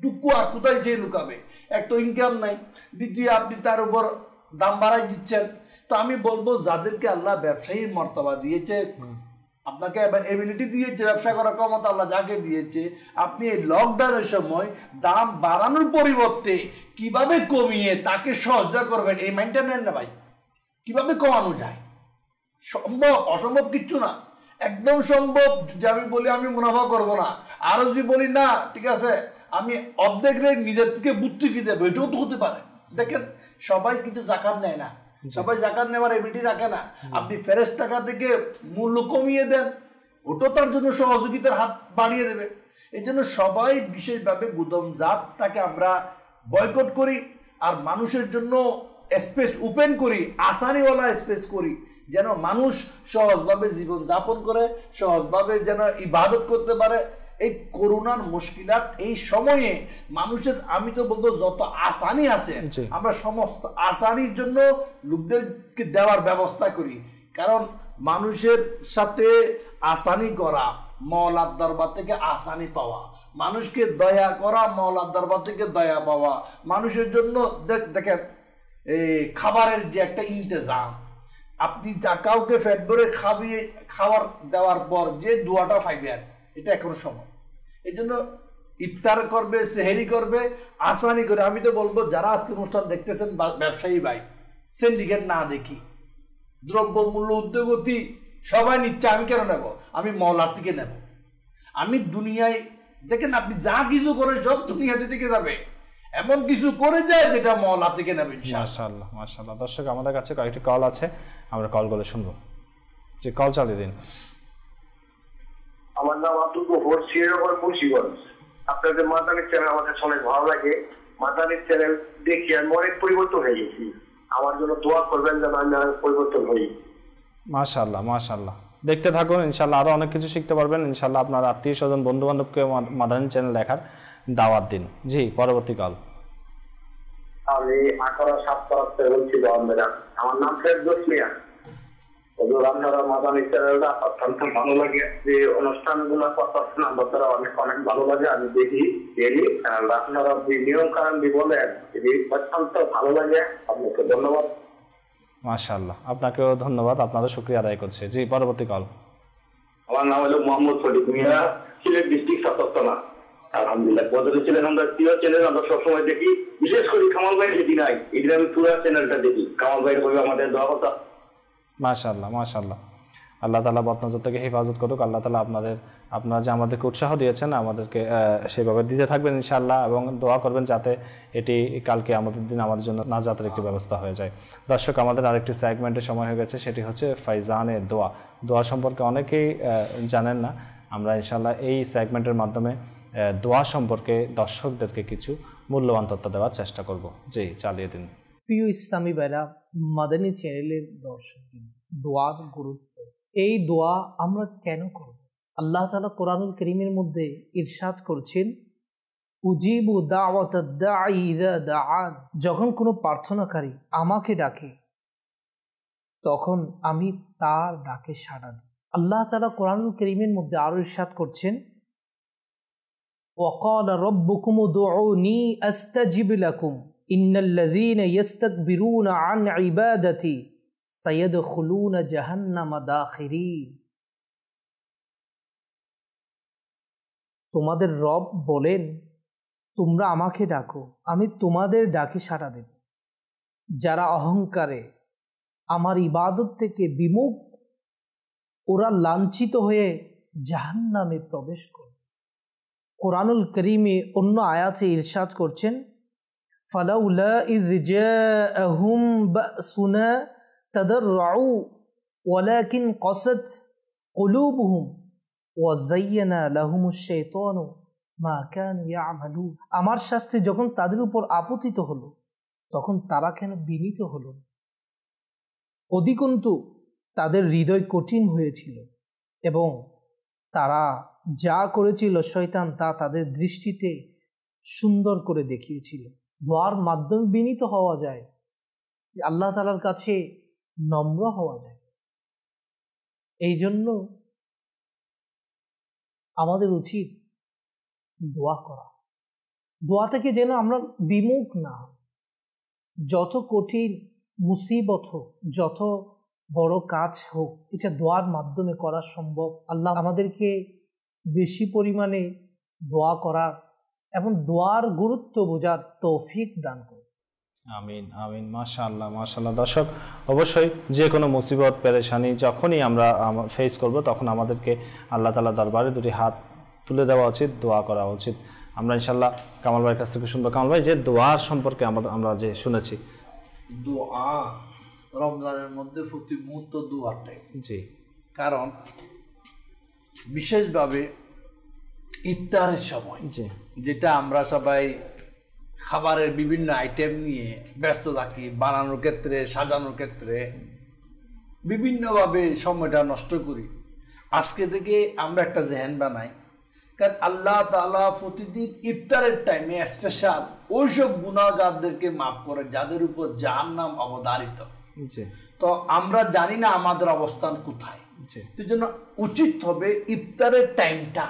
টুকু আর কোথায় যে লুকাবে এক তো ইনকাম নাই দ্বিতীয় আপনি তার উপর দাম বাড়াই দিচ্ছেন তো আমি বলবো যাদেরকে আল্লাহ ব্যবসায়ীর মর্তবা দিয়েছে আপনাকে এবিলিটি দিয়েছে ব্যবসা করার ক্ষমতা আল্লাহ যাকে দিয়েছে আপনি এই লকডাউনের সময় দাম বাড়ানোর পরিবর্তে কিভাবে কমিয়ে তাকে সহজা করবেন এই মাইন্ডটা নেন না ভাই কিভাবে কমানো যায় সম্ভব অসম্ভব কিচ্ছু না একদম সম্ভব যে আমি বলি আমি মুনাফা করব না আর যদি বলি না ঠিক আছে আমি অর্ধেক নিজের থেকে বুদ্ধি দিতে হবে এটাও তো হতে পারে দেখেন সবাই কিন্তু জাকাত নেয় না সবাই জাকাত নেওয়ার এবিটি রাখে না আপনি ফেরেস টাকা থেকে মূল্য কমিয়ে দেন ওটা তার জন্য সহযোগিতার হাত বাড়িয়ে দেবে এই জন্য সবাই বিশেষভাবে গুদম জাতটাকে আমরা বয়কট করি আর মানুষের জন্য স্পেস ওপেন করি আসানিওয়ালা স্পেস করি যেন মানুষ সহজভাবে জীবন যাপন করে সহজভাবে যেন ইবাদত করতে পারে এই করোনার মুশকিলাত এই সময়ে মানুষের আমি তো বলবো যত আসানি আছে আমরা সমস্ত আসানির জন্য লোকদেরকে দেওয়ার ব্যবস্থা করি কারণ মানুষের সাথে আসানি করা মওলার দরবার থেকে আসানি পাওয়া মানুষকে দয়া করা মওলার দরবার থেকে দয়া পাওয়া মানুষের জন্য দেখ দেখেন এই খাবারের যে একটা ইন্তজাম আপনি যা কাউকে ফেট করে খাবিয়ে খাবার দেওয়ার পর যে দোয়াটা ফাইবেন এটা এখনো সময় এই জন্য ইফতার করবে সেহেরি করবে আসানি করে আমি তো বলবো যারা আজকে অনুষ্ঠান দেখতেছেন ব্যবসায়ী ভাই সেন্ডিকেট না দেখি দ্রব্য মূল্য উদ্যোগতি সবাই নিচ্ছে আমি কেন নেব আমি মলার থেকে নেব আমি দুনিয়ায় দেখেন আপনি যা কিছু করেন সব দুনিয়াতে থেকে যাবে এমন কিছু করে যায় যেটা মওলা থেকে নেবেন মাশাআল্লাহ মাশাআল্লাহ দর্শক আমাদের কাছে কয়েকটি কল আছে আমরা কলগুলো শুনবো যে কল চালিয়ে দিন আমার নাম আব্দুল গফর শ্রীনগর মুন্সিগঞ্জ আপনাদের মাতানির চ্যানেল আমার অনেক ভালো লাগে মাতানির চ্যানেল দেখি আমি অনেক পরিবর্তন হয়ে গেছি আমার জন্য দোয়া করবেন যেন আমি অনেক পরিবর্তন হই মাশাল্লাহ মাশাল্লাহ দেখতে থাকুন ইনশাল্লাহ আরও অনেক কিছু শিখতে পারবেন ইনশাল্লাহ আপনার আত্মীয় স্বজন বন্ধু বান্ধবকে মাদানি চ্যানেল দেখার দাওয়াত দিন জি পরবর্তী কল আমি আঠারো সাত বলছি আমার নাম ফেরদোস মিয়া হুজুর আপনারা মাদানী চ্যানেলটা অত্যন্ত যে অনুষ্ঠানগুলো আপনাকেও ধন্যবাদ আপনারও শুক্রিয়া আদায় করছি জি পরবর্তী কল আমার নাম হলো মোহাম্মদ ফরিদ মিয়া সিলেট ডিস্ট্রিক্ট সাততলা আলহামদুলিল্লাহ বদলে ছিলেন আমরা প্রিয় চ্যানেল আমরা সবসময় দেখি বিশেষ করে কামাল ভাইয়ের যেদিন আই এদিন আমি পুরা চ্যানেলটা দেখি কামাল ভাইয়ের বই আমাদের দেওয়া কথা মাশাল্লাহ মাশাল্লাহ আল্লাহ তালা বদনজর থেকে হেফাজত করুক আল্লাহ তালা আপনাদের আপনারা যে আমাদেরকে উৎসাহ দিয়েছেন আমাদেরকে সেভাবে দিতে থাকবেন ইনশাল্লাহ এবং দোয়া করবেন যাতে এটি কালকে আমাদের দিন আমাদের জন্য নাজাতের একটি ব্যবস্থা হয়ে যায় দর্শক আমাদের আরেকটি সেগমেন্টের সময় হয়ে গেছে সেটি হচ্ছে ফাইজানের দোয়া দোয়া সম্পর্কে অনেকেই জানেন না আমরা ইনশাল্লাহ এই সেগমেন্টের মাধ্যমে দোয়া সম্পর্কে দর্শকদেরকে কিছু মূল্যবান তথ্য দেওয়ার চেষ্টা করব জি চালিয়ে দিন প্রিয় ইসলামী বেলা মাদানী চ্যানেলের দর্শক দোয়ার গুরুত্ব এই দোয়া আমরা কেন করব আল্লাহ তালা কোরআনুল করিমের মধ্যে ইরশাদ করছেন উজিবু দাওয়াত যখন কোনো প্রার্থনাকারী আমাকে ডাকে তখন আমি তার ডাকে সাড়া দিই আল্লাহ তালা কোরআনুল করিমের মধ্যে আরও ইরশাদ করছেন ওকল রব্বুকুমু দোনি আস্তাজিবিলাকুম আন জাহান্নামা তোমাদের রব বলেন তোমরা আমাকে ডাকো আমি তোমাদের ডাকে সাড়া দেব যারা অহংকারে আমার ইবাদত থেকে বিমুখ ওরা লাঞ্ছিত হয়ে জাহান নামে প্রবেশ করবে কোরআনুল করিমে অন্য আয়াতে ইরশাদ করছেন فلولا إذ جاءهم بأسنا تضرعوا ولكن قست قلوبهم وزينا لهم الشيطان ما كانوا يعملون আমার শাস্তি যখন তাদের উপর আপতিত হলো তখন তারা কেন বিনীত হলো অধিকন্তু তাদের হৃদয় কঠিন হয়েছিল এবং তারা যা করেছিল শয়তান তা তাদের দৃষ্টিতে সুন্দর করে দেখিয়েছিল দোয়ার মাধ্যমে বিনীত হওয়া যায় আল্লাহ তালার কাছে নম্র হওয়া যায় এই জন্য আমাদের উচিত দোয়া করা দোয়া থেকে যেন আমরা বিমুখ না যত কঠিন মুসিবত হোক যত বড় কাজ হোক এটা দোয়ার মাধ্যমে করা সম্ভব আল্লাহ আমাদেরকে বেশি পরিমাণে দোয়া করার এবং দোয়ার গুরুত্ব বোঝার তৌফিক দান করুন আমিন আমিন মাশাল্লাহ মাশাল্লাহ দর্শক অবশ্যই যে কোনো মুসিবত পেরেশানি যখনই আমরা ফেস করব তখন আমাদেরকে আল্লাহ তালা দরবারে দুটি হাত তুলে দেওয়া উচিত দোয়া করা উচিত আমরা ইনশাল্লাহ কামাল ভাইয়ের কাছ থেকে শুনবো কামাল ভাই যে দোয়ার সম্পর্কে আমাদের আমরা যে শুনেছি দোয়া রমজানের মধ্যে প্রতি মুহূর্ত দোয়াটাই জি কারণ বিশেষভাবে ইফতারের সময় জি যেটা আমরা সবাই খাবারের বিভিন্ন আইটেম নিয়ে ব্যস্ত থাকি বানানোর ক্ষেত্রে সাজানোর ক্ষেত্রে বিভিন্নভাবে সময়টা নষ্ট করি আজকে থেকে আমরা একটা জেহেন বানাই কারণ আল্লাহ তালা প্রতিদিন ইফতারের টাইমে স্পেশাল ওই সব গুণাগারদেরকে মাফ করে যাদের উপর যার নাম অবধারিত তো আমরা জানি না আমাদের অবস্থান কোথায় তো জন্য উচিত হবে ইফতারের টাইমটা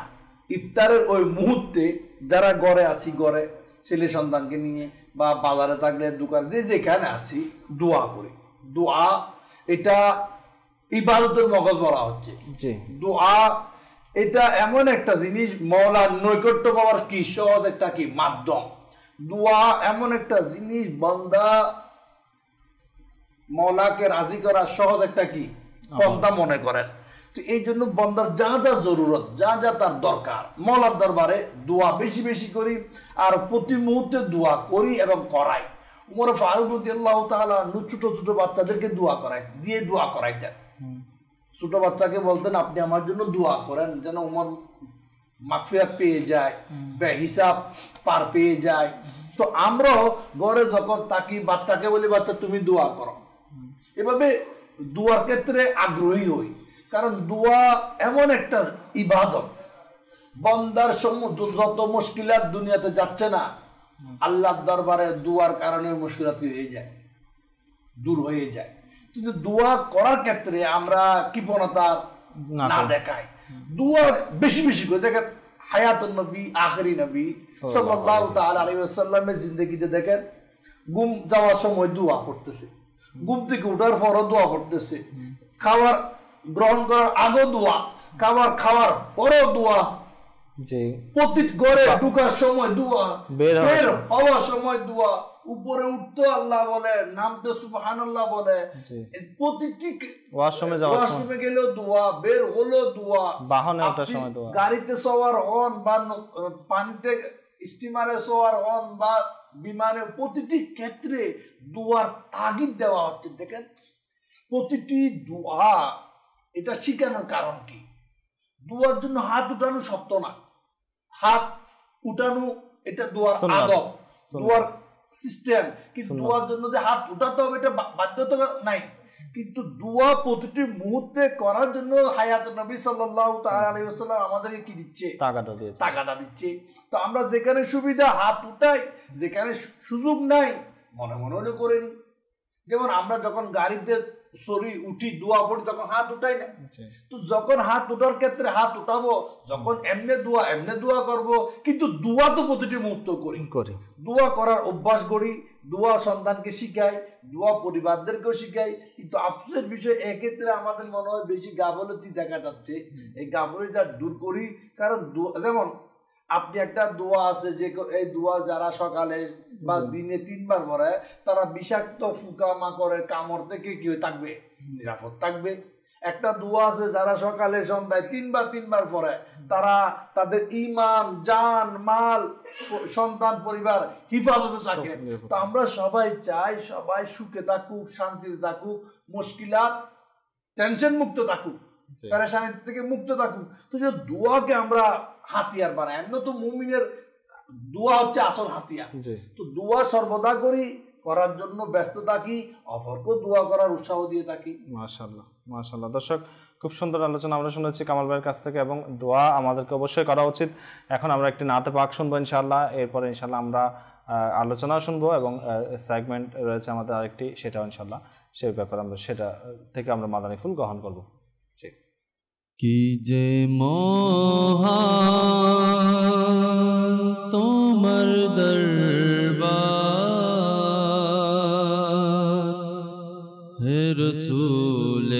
ইফতারের ওই মুহূর্তে যারা গড়ে আসি গড়ে ছেলে সন্তানকে নিয়ে বা বাজারে থাকলে দোকান যে যেখানে আসি দোয়া করি দোয়া এটা ইবাদতের মগজ বলা হচ্ছে দোয়া এটা এমন একটা জিনিস মৌলার নৈকট্য পাওয়ার কি সহজ একটা কি মাধ্যম দোয়া এমন একটা জিনিস বন্দা মৌলাকে রাজি করা সহজ একটা কি পন্থা মনে করেন তো এই জন্য বন্দার যা যা জরুরত যা যা তার দরকার মলার দরবারে দোয়া বেশি বেশি করি আর প্রতি মুহূর্তে দোয়া করি এবং করাই উমর ফারুক আল্লাহ তালা ছোটো ছোটো বাচ্চাদেরকে দোয়া করাই দিয়ে দোয়া করাইতেন ছোটো বাচ্চাকে বলতেন আপনি আমার জন্য দোয়া করেন যেন উমর মাফিয়া পেয়ে যায় বা হিসাব পার পেয়ে যায় তো আমরাও ঘরে যখন তাকি বাচ্চাকে বলি বাচ্চা তুমি দোয়া করো এভাবে দোয়ার ক্ষেত্রে আগ্রহী হই কারণ দোয়া এমন একটা ইবাদত বন্দার যত মুশকিলাত দুনিয়াতে যাচ্ছে না আল্লাহর দরবারে দুয়ার কারণে মুশকিলাত হয়ে যায় দূর হয়ে যায় কিন্তু দোয়া করার ক্ষেত্রে আমরা কৃপণতা না দেখাই দোয়া বেশি বেশি করে দেখেন হায়াতুল নবী আখরি নবী সাল্লাল্লাহু তাআলা আলাইহি ওয়াসাল্লামের জিন্দেগিতে দেখেন ঘুম যাওয়ার সময় দোয়া করতেছে ঘুম থেকে উঠার পরও দোয়া করতেছে খাওয়ার গ্রহণ করার আগেও দোয়া খাবার খাওয়ার পরও দোয়া পতিত ঢুকার সময় দোয়া বের হওয়ার সময় দোয়া উপরে আল্লাহ বলে নামতে বলে প্রতিটি ওয়াশরুমে যাওয়ার ওয়াশরুমে গেলেও দোয়া বের হলো দোয়া বাহনে ওঠার সময় দোয়া গাড়িতে সওয়ার হন বা পানিতে স্টিমারে সওয়ার হন বা বিমানে প্রতিটি ক্ষেত্রে দোয়ার তাগিদ দেওয়া হচ্ছে দেখেন প্রতিটি দোয়া এটা শিখানোর কারণ কি দোয়ার জন্য হাত উঠানো শক্ত না হাত উঠানো এটা দোয়ার আদব দোয়ার সিস্টেম কিন্তু দোয়ার জন্য যে হাত উঠাতে হবে এটা বাধ্যতা নাই কিন্তু দোয়া প্রতিটি মুহূর্তে করার জন্য হায়াত নবী সাল্লাল্লাহু তাআলা আলাইহি ওয়াসাল্লাম আমাদেরকে কি দিচ্ছে তাগাদা দিচ্ছে তাগাদা দিচ্ছে তো আমরা যেখানে সুবিধা হাত উঠাই যেখানে সুযোগ নাই মনে মনে করে যেমন আমরা যখন গাড়িতে সরি উঠি দোয়া পড়ি তখন হাত উঠাই না আচ্ছা। তো যখন হাত উঠার ক্ষেত্রে হাত উঠাবো যখন এমনে দোয়া এমনে দোয়া করব কিন্তু দোয়া তো প্রতিটি মুহূর্ত করি করি দোয়া করার অভ্যাস করি দোয়া সন্তানকে শিখাই দোয়া পরিবারদেরকেও শিখাই কিন্তু আফসোসের বিষয় এক্ষেত্রে আমাদের মনে হয় বেশি গাফলতি দেখা যাচ্ছে এই গাফলতিটা দূর করি কারণ যেমন আপনি একটা দোয়া আছে যে এই দোয়া যারা সকালে বা দিনে তিনবার পরে তারা বিষাক্ত ফুকা মাকড়ের কামড় থেকে কি থাকবে নিরাপদ থাকবে একটা দোয়া আছে যারা সকালে সন্ধ্যায় তিনবার তিনবার পরে তারা তাদের ইমান জান মাল সন্তান পরিবার হিফাজতে থাকে তো আমরা সবাই চাই সবাই সুখে থাকুক শান্তিতে থাকুক মুশকিলাত টেনশন মুক্ত থাকুক প্যারাসানি থেকে মুক্ত থাকুক তো যে দোয়াকে আমরা হাতিয়ার বানায় তো মুমিনের দোয়া হচ্ছে আসল হাতিয়ার তো দোয়া সর্বদা করি করার জন্য ব্যস্ত থাকি অফরকে দোয়া করার উৎসাহ দিয়ে থাকি মাশাল্লাহ মাশাল্লাহ দর্শক খুব সুন্দর আলোচনা আমরা শুনেছি কামাল ভাইয়ের কাছ থেকে এবং দোয়া আমাদেরকে অবশ্যই করা উচিত এখন আমরা একটি নাতে পাক শুনবো ইনশাল্লাহ এরপরে ইনশাল্লাহ আমরা আলোচনা শুনবো এবং সেগমেন্ট রয়েছে আমাদের আরেকটি সেটা ইনশাল্লাহ সেই ব্যাপারে আমরা সেটা থেকে আমরা মাদানি ফুল গ্রহণ করবো ج محا تم دربا ہے رسول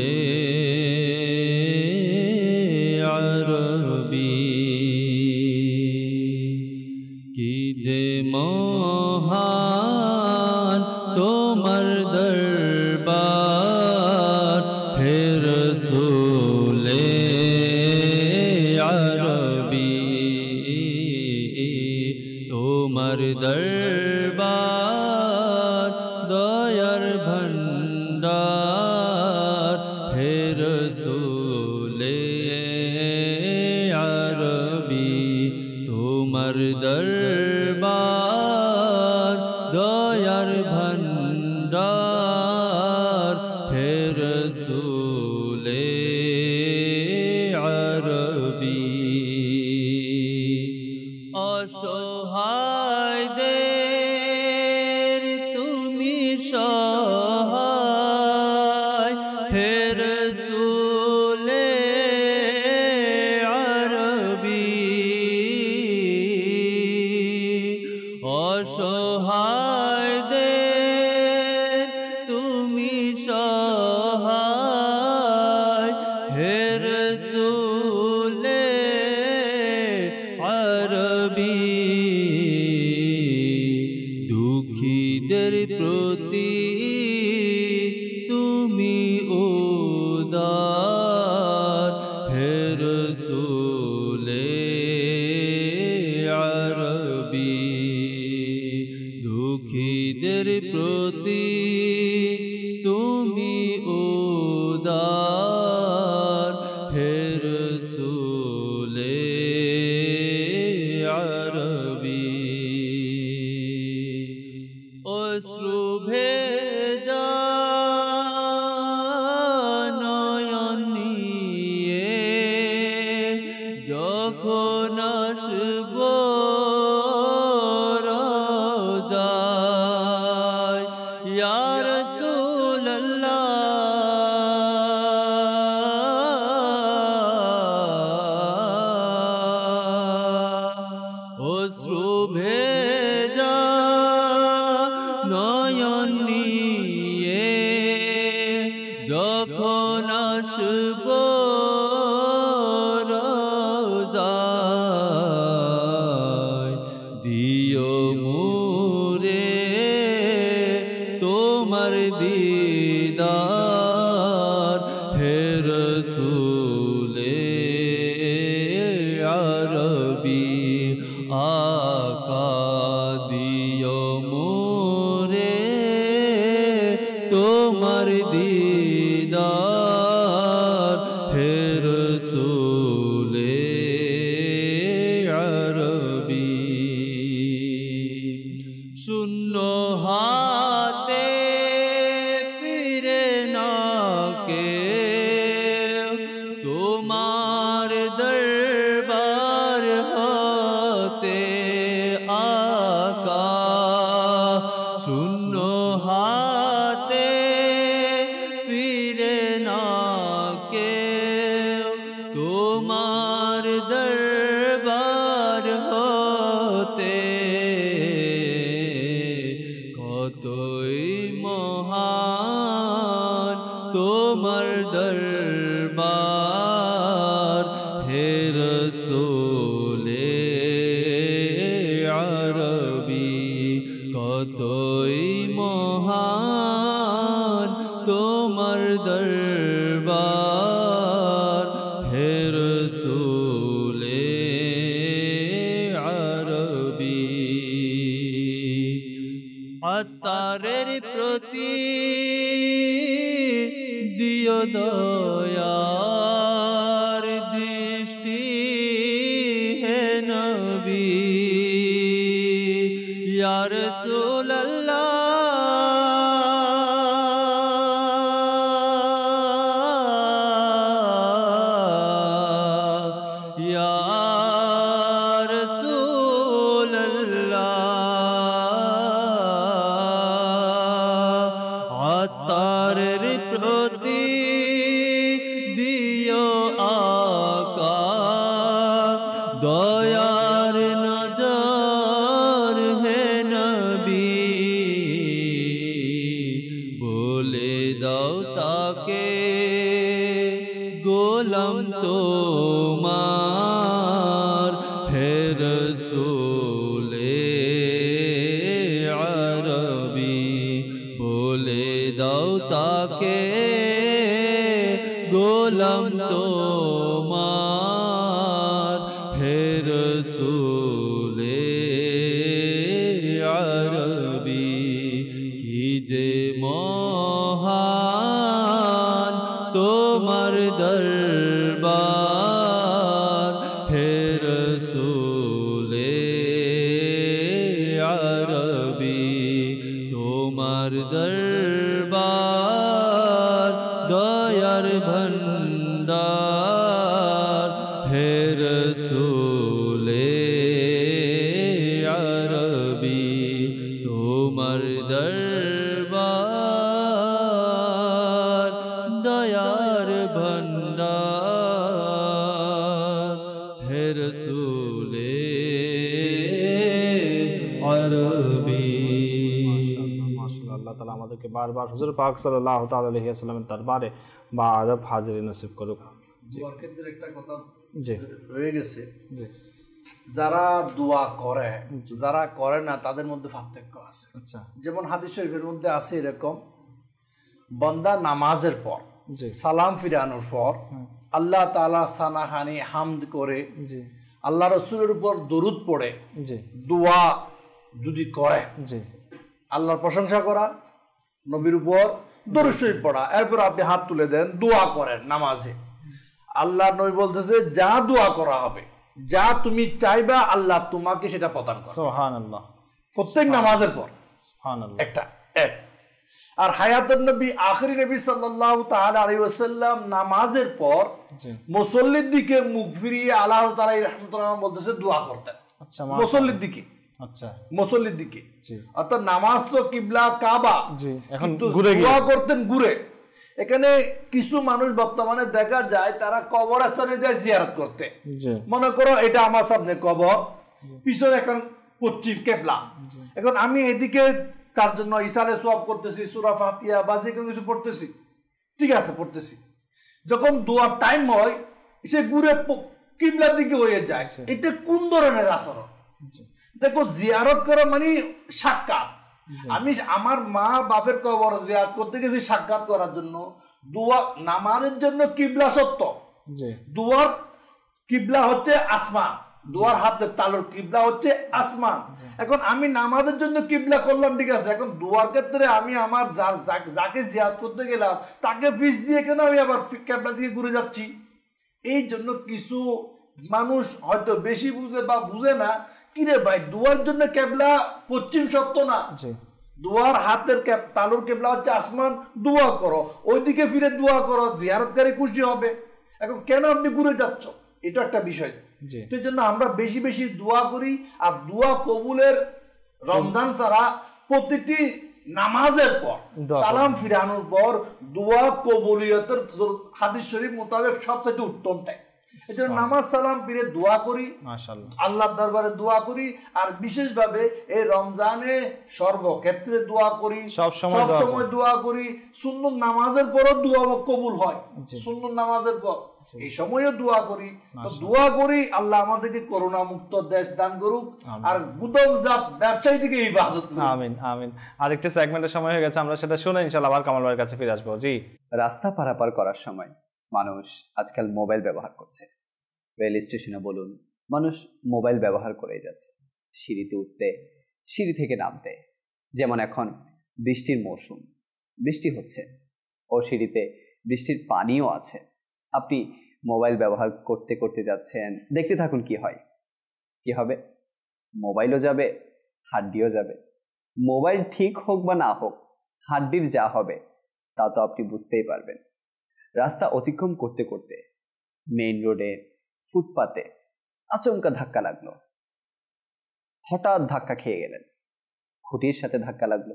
Jesus. ج مہ تو مر در পাক সাল্লাহ তাল্লামের দরবারে বা আদব হাজির নসিব করুক ক্ষেত্রে একটা কথা রয়ে গেছে যারা দোয়া করে যারা করে না তাদের মধ্যে পার্থক্য আছে আচ্ছা যেমন হাদিস শরীফের মধ্যে আছে এরকম বন্দা নামাজের পর সালাম ফিরানোর পর আল্লাহ তালা সানাহানি হামদ করে আল্লাহ রসুলের উপর দরুদ পড়ে দোয়া যদি করে আল্লাহর প্রশংসা করা নবীর উপর দরুশরীফ পড়া এরপর আপনি হাত তুলে দেন দোয়া করেন নামাজে আল্লাহ নবী বলতেছে যা দোয়া করা হবে যা তুমি চাইবা আল্লাহ তোমাকে সেটা প্রদান করবে প্রত্যেক নামাজের পর একটা এক আর হায়াতুল নবী আখরি নবী সাল্লাল্লাহু তাআলা আলাইহি ওয়াসাল্লাম নামাজের পর মুসল্লির দিকে মুখ ফিরিয়ে আল্লাহ তাআলা রাহমাতুল্লাহ বলতেছে দোয়া করতেন আচ্ছা মুসল্লির দিকে আচ্ছা মুসল্লির দিকে অর্থাৎ নামাজ তো কিবলা কাবা এখন দোয়া করতেন ঘুরে এখানে কিছু মানুষ বর্তমানে দেখা যায় তারা কবরস্থানে যায় জিয়ারত করতে মনে করো এটা আমার সামনে কবর পিছনে এখন পশ্চিম কেবলা এখন আমি এদিকে তার জন্য ইসারে সব করতেছি সুরা ফাতিয়া বা যে কোনো কিছু পড়তেছি ঠিক আছে পড়তেছি যখন দোয়ার টাইম হয় সে ঘুরে কিবলার দিকে হয়ে যায় এটা কোন ধরনের আচরণ দেখো জিয়ারত করা মানে সাক্ষাৎ আমি আমার মা বাপের কবর জিয়ারত করতে গেছি সাক্ষাৎ করার জন্য দুয়া নামাজের জন্য কিবলা সত্য দুয়ার কিবলা হচ্ছে আসমান দুয়ার হাতের তালুর কিবলা হচ্ছে আসমান এখন আমি নামাজের জন্য কিবলা করলাম ঠিক আছে এখন দুয়ার ক্ষেত্রে আমি আমার যার যাকে জিয়াদ করতে গেলাম তাকে ফিস দিয়ে কেন আমি আবার কিবলা থেকে ঘুরে যাচ্ছি এই জন্য কিছু মানুষ হয়তো বেশি বুঝে বা বুঝে না কিরে ভাই দুয়ার জন্য কেবলা পশ্চিম সত্য না দুয়ার হাতের ক্যাপ তালুর কেবলা হচ্ছে আসমান দোয়া করো ওইদিকে ফিরে দোয়া করো জিয়ারতকারী খুশি হবে এখন কেন আপনি ঘুরে যাচ্ছ এটা একটা বিষয় সেই জন্য আমরা বেশি বেশি দোয়া করি আর দোয়া কবুলের রমজান ছাড়া প্রতিটি নামাজের পর সালাম ফিরানোর পর দোয়া কবুলিয়তের হাদিস শরীফ মোতাবেক সবচেয়ে উত্তমটাই এটা নামাজ সালাম পীরে দোয়া করি দরবারে দোয়া করি আর বিশেষভাবে এই রমজানে সর্বক্ষেত্রে দোয়া করি দোয়া করি সুন্দর নামাজের পরও দোয়া কবুল হয় সুন্দর নামাজের পর এই সময়ও দোয়া করি দোয়া করি আল্লাহ আমাদেরকে করোনা মুক্ত দেশ দান করুক আর গুদম জাত ব্যবসায়ী থেকে এই বাজত আমিন আমিন সেগমেন্টের সময় হয়ে গেছে আমরা সেটা শুনে ইনশাল্লাহ আবার কামাল কাছে ফিরে আসবো জি রাস্তা পারাপার করার সময় মানুষ আজকাল মোবাইল ব্যবহার করছে রেল স্টেশনে বলুন মানুষ মোবাইল ব্যবহার করে যাচ্ছে সিঁড়িতে উঠতে সিঁড়ি থেকে নামতে যেমন এখন বৃষ্টির মৌসুম বৃষ্টি হচ্ছে ও সিঁড়িতে বৃষ্টির পানিও আছে আপনি মোবাইল ব্যবহার করতে করতে যাচ্ছেন দেখতে থাকুন কি হয় কি হবে মোবাইলও যাবে হাড্ডিও যাবে মোবাইল ঠিক হোক বা না হোক হাড্ডির যা হবে তা তো আপনি বুঝতেই পারবেন রাস্তা অতিক্রম করতে করতে মেইন রোডে ফুটপাতে আচমকা ধাক্কা লাগলো হঠাৎ ধাক্কা খেয়ে গেলেন খুঁটির সাথে ধাক্কা লাগলো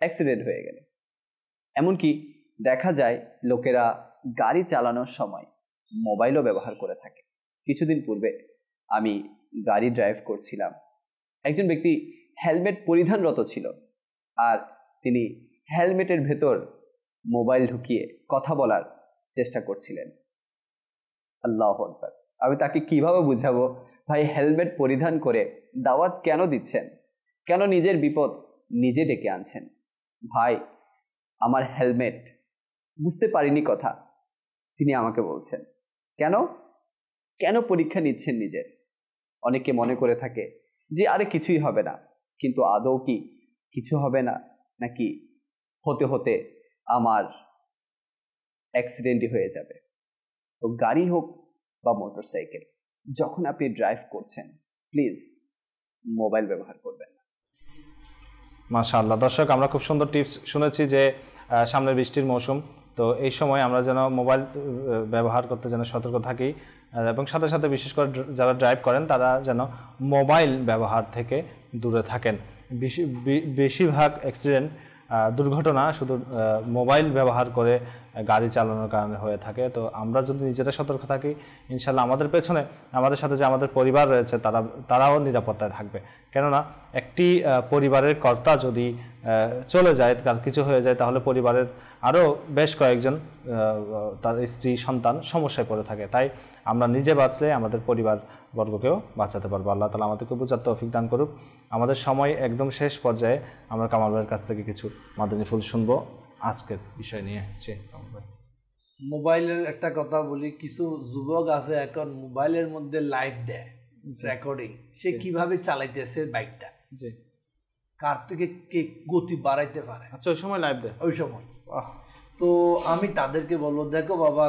অ্যাক্সিডেন্ট হয়ে গেল এমনকি দেখা যায় লোকেরা গাড়ি চালানোর সময় মোবাইলও ব্যবহার করে থাকে কিছুদিন পূর্বে আমি গাড়ি ড্রাইভ করছিলাম একজন ব্যক্তি হেলমেট পরিধানরত ছিল আর তিনি হেলমেটের ভেতর মোবাইল ঢুকিয়ে কথা বলার চেষ্টা করছিলেন আল্লাহ আকবর আমি তাকে কিভাবে বুঝাবো ভাই হেলমেট পরিধান করে দাওয়াত কেন দিচ্ছেন কেন নিজের বিপদ নিজে ডেকে আনছেন ভাই আমার হেলমেট বুঝতে পারিনি কথা তিনি আমাকে বলছেন কেন কেন পরীক্ষা নিচ্ছেন নিজের অনেকে মনে করে থাকে যে আরে কিছুই হবে না কিন্তু আদৌ কি কিছু হবে না নাকি হতে হতে আমার অ্যাক্সিডেন্টই হয়ে যাবে তো গাড়ি হোক বা মোটরসাইকেল যখন আপনি ড্রাইভ করছেন প্লিজ মোবাইল ব্যবহার করবেন না মাশাআল্লাহ দর্শক আমরা খুব সুন্দর টিপস শুনেছি যে সামনে বৃষ্টির মৌসুম তো এই সময় আমরা যেন মোবাইল ব্যবহার করতে যেন সতর্ক থাকি এবং সাথে সাথে বিশেষ করে যারা ড্রাইভ করেন তারা যেন মোবাইল ব্যবহার থেকে দূরে থাকেন বেশি বেশিরভাগ অ্যাক্সিডেন্ট দুর্ঘটনা শুধু মোবাইল ব্যবহার করে গাড়ি চালানোর কারণে হয়ে থাকে তো আমরা যদি নিজেরা সতর্ক থাকি ইনশাল্লাহ আমাদের পেছনে আমাদের সাথে যে আমাদের পরিবার রয়েছে তারা তারাও নিরাপত্তায় থাকবে কেননা একটি পরিবারের কর্তা যদি চলে যায় তার কিছু হয়ে যায় তাহলে পরিবারের আরও বেশ কয়েকজন তার স্ত্রী সন্তান সমস্যায় পড়ে থাকে তাই আমরা নিজে বাঁচলে আমাদের পরিবার বর্গকেও বাঁচাতে পারবো আল্লাহ তালা আমাদেরকে বোঝার তৌফিক দান করুক আমাদের সময় একদম শেষ পর্যায়ে আমরা কামাল ভাইয়ের কাছ থেকে কিছু মাদানী ফুল শুনবো আজকের বিষয় নিয়ে হচ্ছে মোবাইলের একটা কথা বলি কিছু যুবক আছে এখন মোবাইলের মধ্যে লাইভ দেয় রেকর্ডিং সে কিভাবে চালাইতেছে বাইকটা জি কার থেকে কে গতি বাড়াইতে পারে আচ্ছা ওই সময় লাইভ দেয় ওই সময় তো আমি তাদেরকে বলবো দেখো বাবা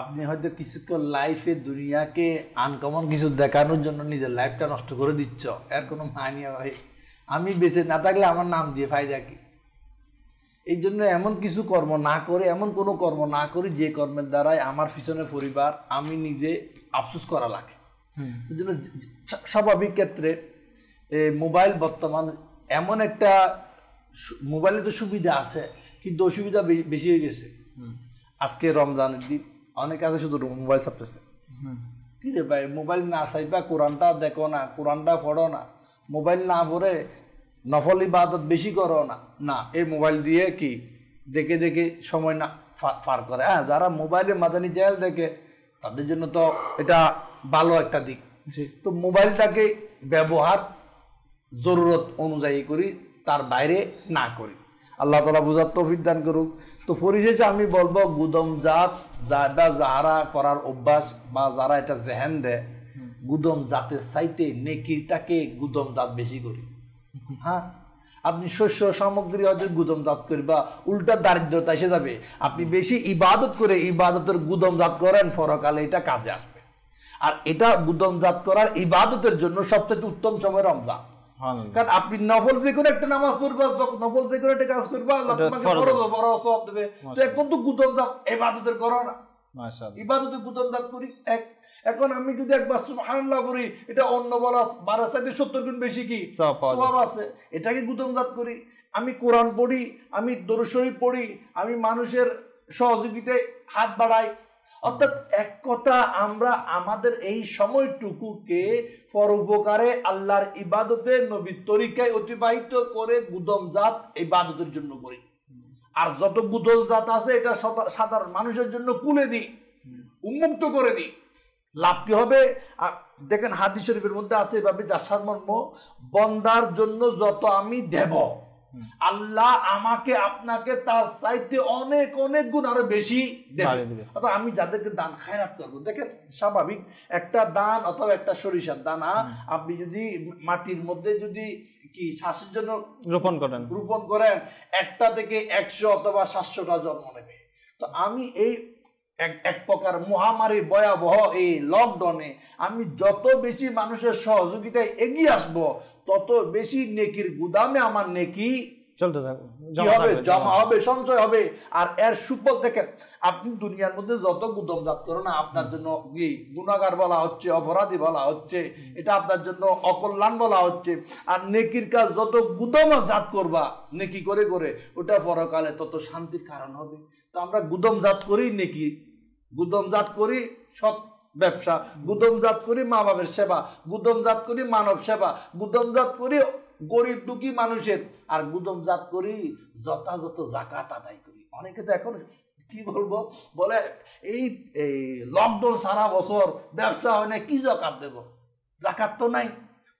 আপনি হয়তো কিছুক্ষণ লাইফে দুনিয়াকে আনকমন কিছু দেখানোর জন্য নিজের লাইফটা নষ্ট করে দিচ্ছ এর কোনো মানি ভাই আমি বেঁচে না থাকলে আমার নাম দিয়ে ফায়দা কি এই জন্য এমন কিছু কর্ম না করে এমন কোনো কর্ম না করি যে কর্মের দ্বারাই আমার পিছনে পরিবার আমি নিজে আফসোস করা লাগে এই জন্য স্বাভাবিক ক্ষেত্রে মোবাইল বর্তমান এমন একটা মোবাইলে তো সুবিধা আছে কিন্তু অসুবিধা বেশি হয়ে গেছে আজকে রমজানের দিন অনেকে আছে শুধু মোবাইল ছাপতেছে কি রে ভাই মোবাইল না চাইবা কোরআনটা দেখো না কোরআনটা পড়ো না মোবাইল না পড়ে নফল ইবাদত বেশি করো না না এই মোবাইল দিয়ে কি দেখে দেখে সময় না ফার করে হ্যাঁ যারা মোবাইলে মাদানি জেল দেখে তাদের জন্য তো এটা ভালো একটা দিক তো মোবাইলটাকে ব্যবহার জরুরত অনুযায়ী করি তার বাইরে না করি আল্লাহ তালা বুঝার তৌফিক দান করুক তো পরিশেষে আমি বলবো গুদম জাত যারা যারা করার অভ্যাস বা যারা এটা জেহেন দেয় গুদম জাতের চাইতে নেকিটাকে গুদম জাত বেশি করি হ্যাঁ আপনি শস্য সামগ্রী হয়তো গুদম জাত বা উল্টা দারিদ্রতা এসে যাবে আপনি বেশি ইবাদত করে ইবাদতের গুদম জাত করেন ফরকালে এটা কাজে আসবে আর এটা জাত করার ইবাদতের জন্য সবচেয়ে উত্তম সময় রমজান কারণ আপনি নফল যে কোনো একটা নামাজ পড়বা নফল যে কোনো একটা কাজ করবা আল্লাহ তোমাকে ফরজ বড় সব দেবে তো এখন তো গুদমজাত ইবাদতের করো না করি এক এখন আমি যদি একবার সুবহানাল্লাহ এটা অন্য বলা সাইডে সত্তর গুণ বেশি কি আছে এটাকে করি আমি কোরআন পড়ি আমি দরুদ পড়ি আমি মানুষের সহযোগিতায় হাত বাড়াই অর্থাৎ এক কথা আমরা আমাদের এই সময়টুকুকে পরোপকারে আল্লাহর ইবাদতে নবীর তরিকায় অতিবাহিত করে গুদমজাত ইবাদতের জন্য করি আর যত গুদমজাত আছে এটা সাধারণ মানুষের জন্য কুলে দিই উন্মুক্ত করে দিই লাভ কি হবে দেখেন হাদিস শরীফের মধ্যে আছে এভাবে যার সাধারণ বন্দার জন্য যত আমি দেব আল্লাহ আমাকে আপনাকে তার চাইতে অনেক অনেক গুণ আরো বেশি দেবে অর্থাৎ আমি যাদেরকে দান খায়রাত করবো দেখেন স্বাভাবিক একটা দান অথবা একটা সরিষার দানা আপনি যদি মাটির মধ্যে যদি কি শ্বাসের জন্য রোপণ করেন রোপণ করেন একটা থেকে একশো অথবা সাতশোটা জন্ম নেবে তো আমি এই এক এক প্রকার মহামারীর ভয়াবহ এই লকডাউনে আমি যত বেশি মানুষের সহযোগিতায় এগিয়ে আসব তত বেশি নেকির গুদামে আমার নেকি চলতে থাকবে জমা হবে সঞ্চয় হবে আর এর সুফল আপনি দুনিয়ার মধ্যে যত আপনার জন্য গুণাগার বলা হচ্ছে অপরাধী বলা হচ্ছে এটা আপনার জন্য অকল্যাণ বলা হচ্ছে আর নেকির কাজ যত করবা নেকি করে করে ওটা পরকালে তত শান্তির কারণ হবে তো আমরা গুদমজাত করি নাকি গুদমজাত করি সৎ ব্যবসা গুদমজাত করি মা বাবের সেবা গুদমজাত করি মানব সেবা গুদমজাত করি গরিব দুঃখী মানুষের আর গুদমজাত করি যথাযথ জাকাত আদায় করি অনেকে তো এখন কি বলবো বলে এই এই লকডাউন সারা বছর ব্যবসা হয় না কি জাকাত দেব জাকাত তো নাই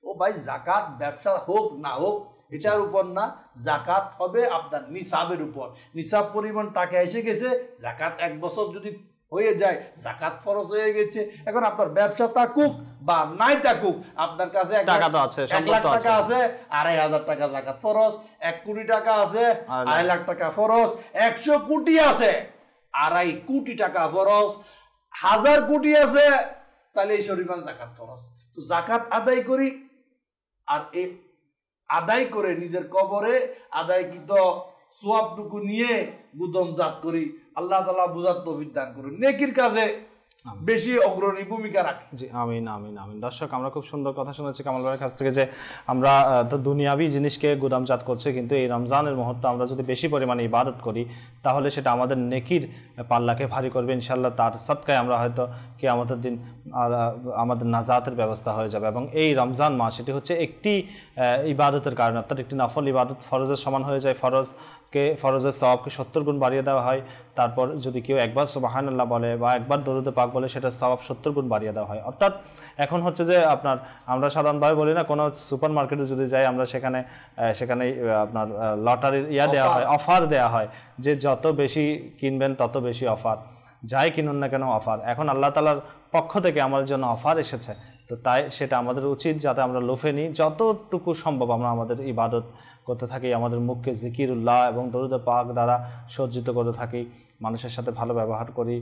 ও ভাই জাকাত ব্যবসা হোক না হোক এটার উপর না জাকাত হবে আপনার নিসাবের উপর নিসাব পরিমাণ তাকে এসে গেছে জাকাত এক বছর যদি হয়ে যায় জাকাত ফরজ হয়ে গেছে এখন আপনার ব্যবসা থাকুক বা নাই থাকুক আপনার কাছে টাকা তো আছে এক লাখ টাকা আছে আড়াই হাজার টাকা জাকাত ফরজ এক কোটি টাকা আছে আড়াই লাখ টাকা ফরজ একশো কোটি আছে আড়াই কোটি টাকা ফরজ হাজার কোটি আছে তাহলে এই শরীফান জাকাত ফরজ তো জাকাত আদায় করি আর এই আদায় করে নিজের কবরে আদায়কৃত সোয়াবটুকু নিয়ে গুদম দাঁত করি আল্লাহ তালা বুঝার তফিক দান করুন নেকির কাজে বেশি অগ্রণী ভূমিকা রাখে জি আমিন আমিন আমিন দর্শক আমরা খুব সুন্দর কথা শুনেছি কামাল ভাইয়ের কাছ থেকে যে আমরা দুনিয়াবি জিনিসকে গুদামজাত করছে কিন্তু এই রমজানের মুহূর্তে আমরা যদি বেশি পরিমাণে ইবাদত করি তাহলে সেটা আমাদের নেকির পাল্লাকে ভারী করবে ইনশাল্লাহ তার সৎকায় আমরা হয়তো কি আমাদের দিন আর আমাদের নাজাতের ব্যবস্থা হয়ে যাবে এবং এই রমজান মাস এটি হচ্ছে একটি ইবাদতের কারণে অর্থাৎ একটি নফল ইবাদত ফরজের সমান হয়ে যায় ফরজ কে ফরজের সবকে সত্তর গুণ বাড়িয়ে দেওয়া হয় তারপর যদি কেউ একবার সোবাহান আল্লাহ বলে বা একবার দরুদে পাক হলে সেটা সবাব সত্তর গুণ বাড়িয়ে দেওয়া হয় অর্থাৎ এখন হচ্ছে যে আপনার আমরা সাধারণভাবে বলি না কোনো সুপার মার্কেটে যদি যাই আমরা সেখানে সেখানে আপনার লটারির ইয়া দেওয়া হয় অফার দেওয়া হয় যে যত বেশি কিনবেন তত বেশি অফার যাই কিনুন না কেন অফার এখন আল্লাহ তালার পক্ষ থেকে আমার জন্য অফার এসেছে তো তাই সেটা আমাদের উচিত যাতে আমরা লোফে নিই যতটুকু সম্ভব আমরা আমাদের ইবাদত করতে থাকি আমাদের মুখকে জিকিরুল্লাহ এবং দরুদ পাক দ্বারা সজ্জিত করতে থাকি মানুষের সাথে ভালো ব্যবহার করি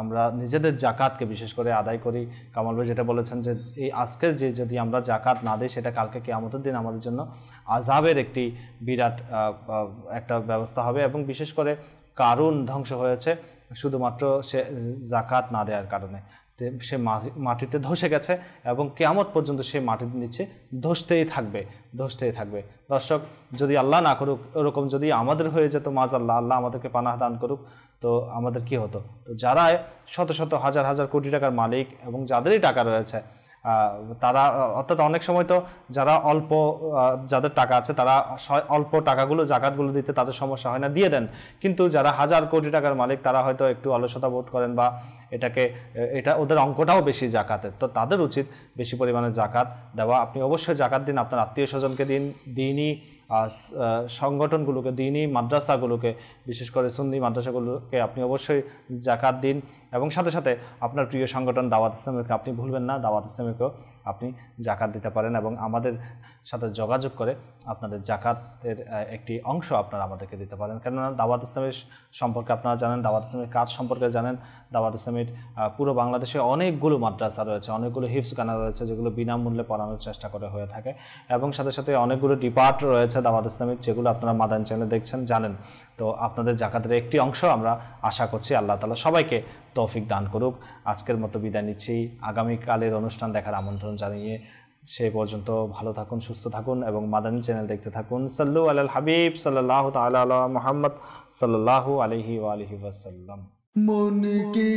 আমরা নিজেদের জাকাতকে বিশেষ করে আদায় করি কামাল ভাই যেটা বলেছেন যে এই আজকের যে যদি আমরা জাকাত না দিই সেটা কালকে আমাদের দিন আমাদের জন্য আজাবের একটি বিরাট একটা ব্যবস্থা হবে এবং বিশেষ করে কারণ ধ্বংস হয়েছে শুধুমাত্র সে জাকাত না দেওয়ার কারণে সে মাটিতে ধসে গেছে এবং কেয়ামত পর্যন্ত সে মাটির নিচে ধসতেই থাকবে ধসতেই থাকবে দর্শক যদি আল্লাহ না করুক ওরকম যদি আমাদের হয়ে যেত মাজ আল্লাহ আল্লাহ আমাদেরকে পানাহ দান করুক তো আমাদের কি হতো তো যারা শত শত হাজার হাজার কোটি টাকার মালিক এবং যাদেরই টাকা রয়েছে তারা অর্থাৎ অনেক সময় তো যারা অল্প যাদের টাকা আছে তারা অল্প টাকাগুলো জাকাতগুলো দিতে তাদের সমস্যা হয় না দিয়ে দেন কিন্তু যারা হাজার কোটি টাকার মালিক তারা হয়তো একটু অলসতা বোধ করেন বা এটাকে এটা ওদের অঙ্কটাও বেশি জাকাতের তো তাদের উচিত বেশি পরিমাণে জাকাত দেওয়া আপনি অবশ্যই জাকাত দিন আপনার আত্মীয় স্বজনকে দিন দিনই সংগঠনগুলোকে দিনই মাদ্রাসাগুলোকে বিশেষ করে সুন্দি মাদ্রাসাগুলোকে আপনি অবশ্যই জাকাত দিন এবং সাথে সাথে আপনার প্রিয় সংগঠন দাওয়াত ইসলামীকে আপনি ভুলবেন না দাওয়াত ইসলামীকেও আপনি জাকাত দিতে পারেন এবং আমাদের সাথে যোগাযোগ করে আপনাদের জাকাতের একটি অংশ আপনারা আমাদেরকে দিতে পারেন কেননা দাওয়াত ইসলামের সম্পর্কে আপনারা জানেন দাওয়াত ইসলামের কাজ সম্পর্কে জানেন দাওয়াত ইসলামের পুরো বাংলাদেশে অনেকগুলো মাদ্রাসা রয়েছে অনেকগুলো গানা রয়েছে যেগুলো বিনামূল্যে পড়ানোর চেষ্টা করে হয়ে থাকে এবং সাথে সাথে অনেকগুলো ডিপার্ট রয়েছে দাওয়াত ইসলামের যেগুলো আপনারা মাদান চ্যানেলে দেখছেন জানেন তো আপনাদের জাকাতের একটি অংশ আমরা আশা করছি আল্লাহ তালা সবাইকে তৌফিক দান করুক আজকের মতো বিদায় নিচ্ছি আগামীকালের অনুষ্ঠান দেখার আমন্ত্রণ জানিয়ে সে পর্যন্ত ভালো থাকুন সুস্থ থাকুন এবং মাদানী চ্যানেল দেখতে থাকুন সাল্লু আল হাবিব সাল্লাহ তাল মোহাম্মদ সাল্লাহ আলহি আলহি ওয়াসাল্লাম মনকে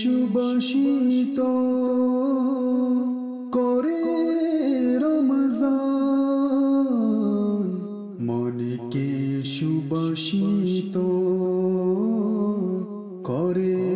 সুবাসিত করে রমজান মনকে সুবাসিত করে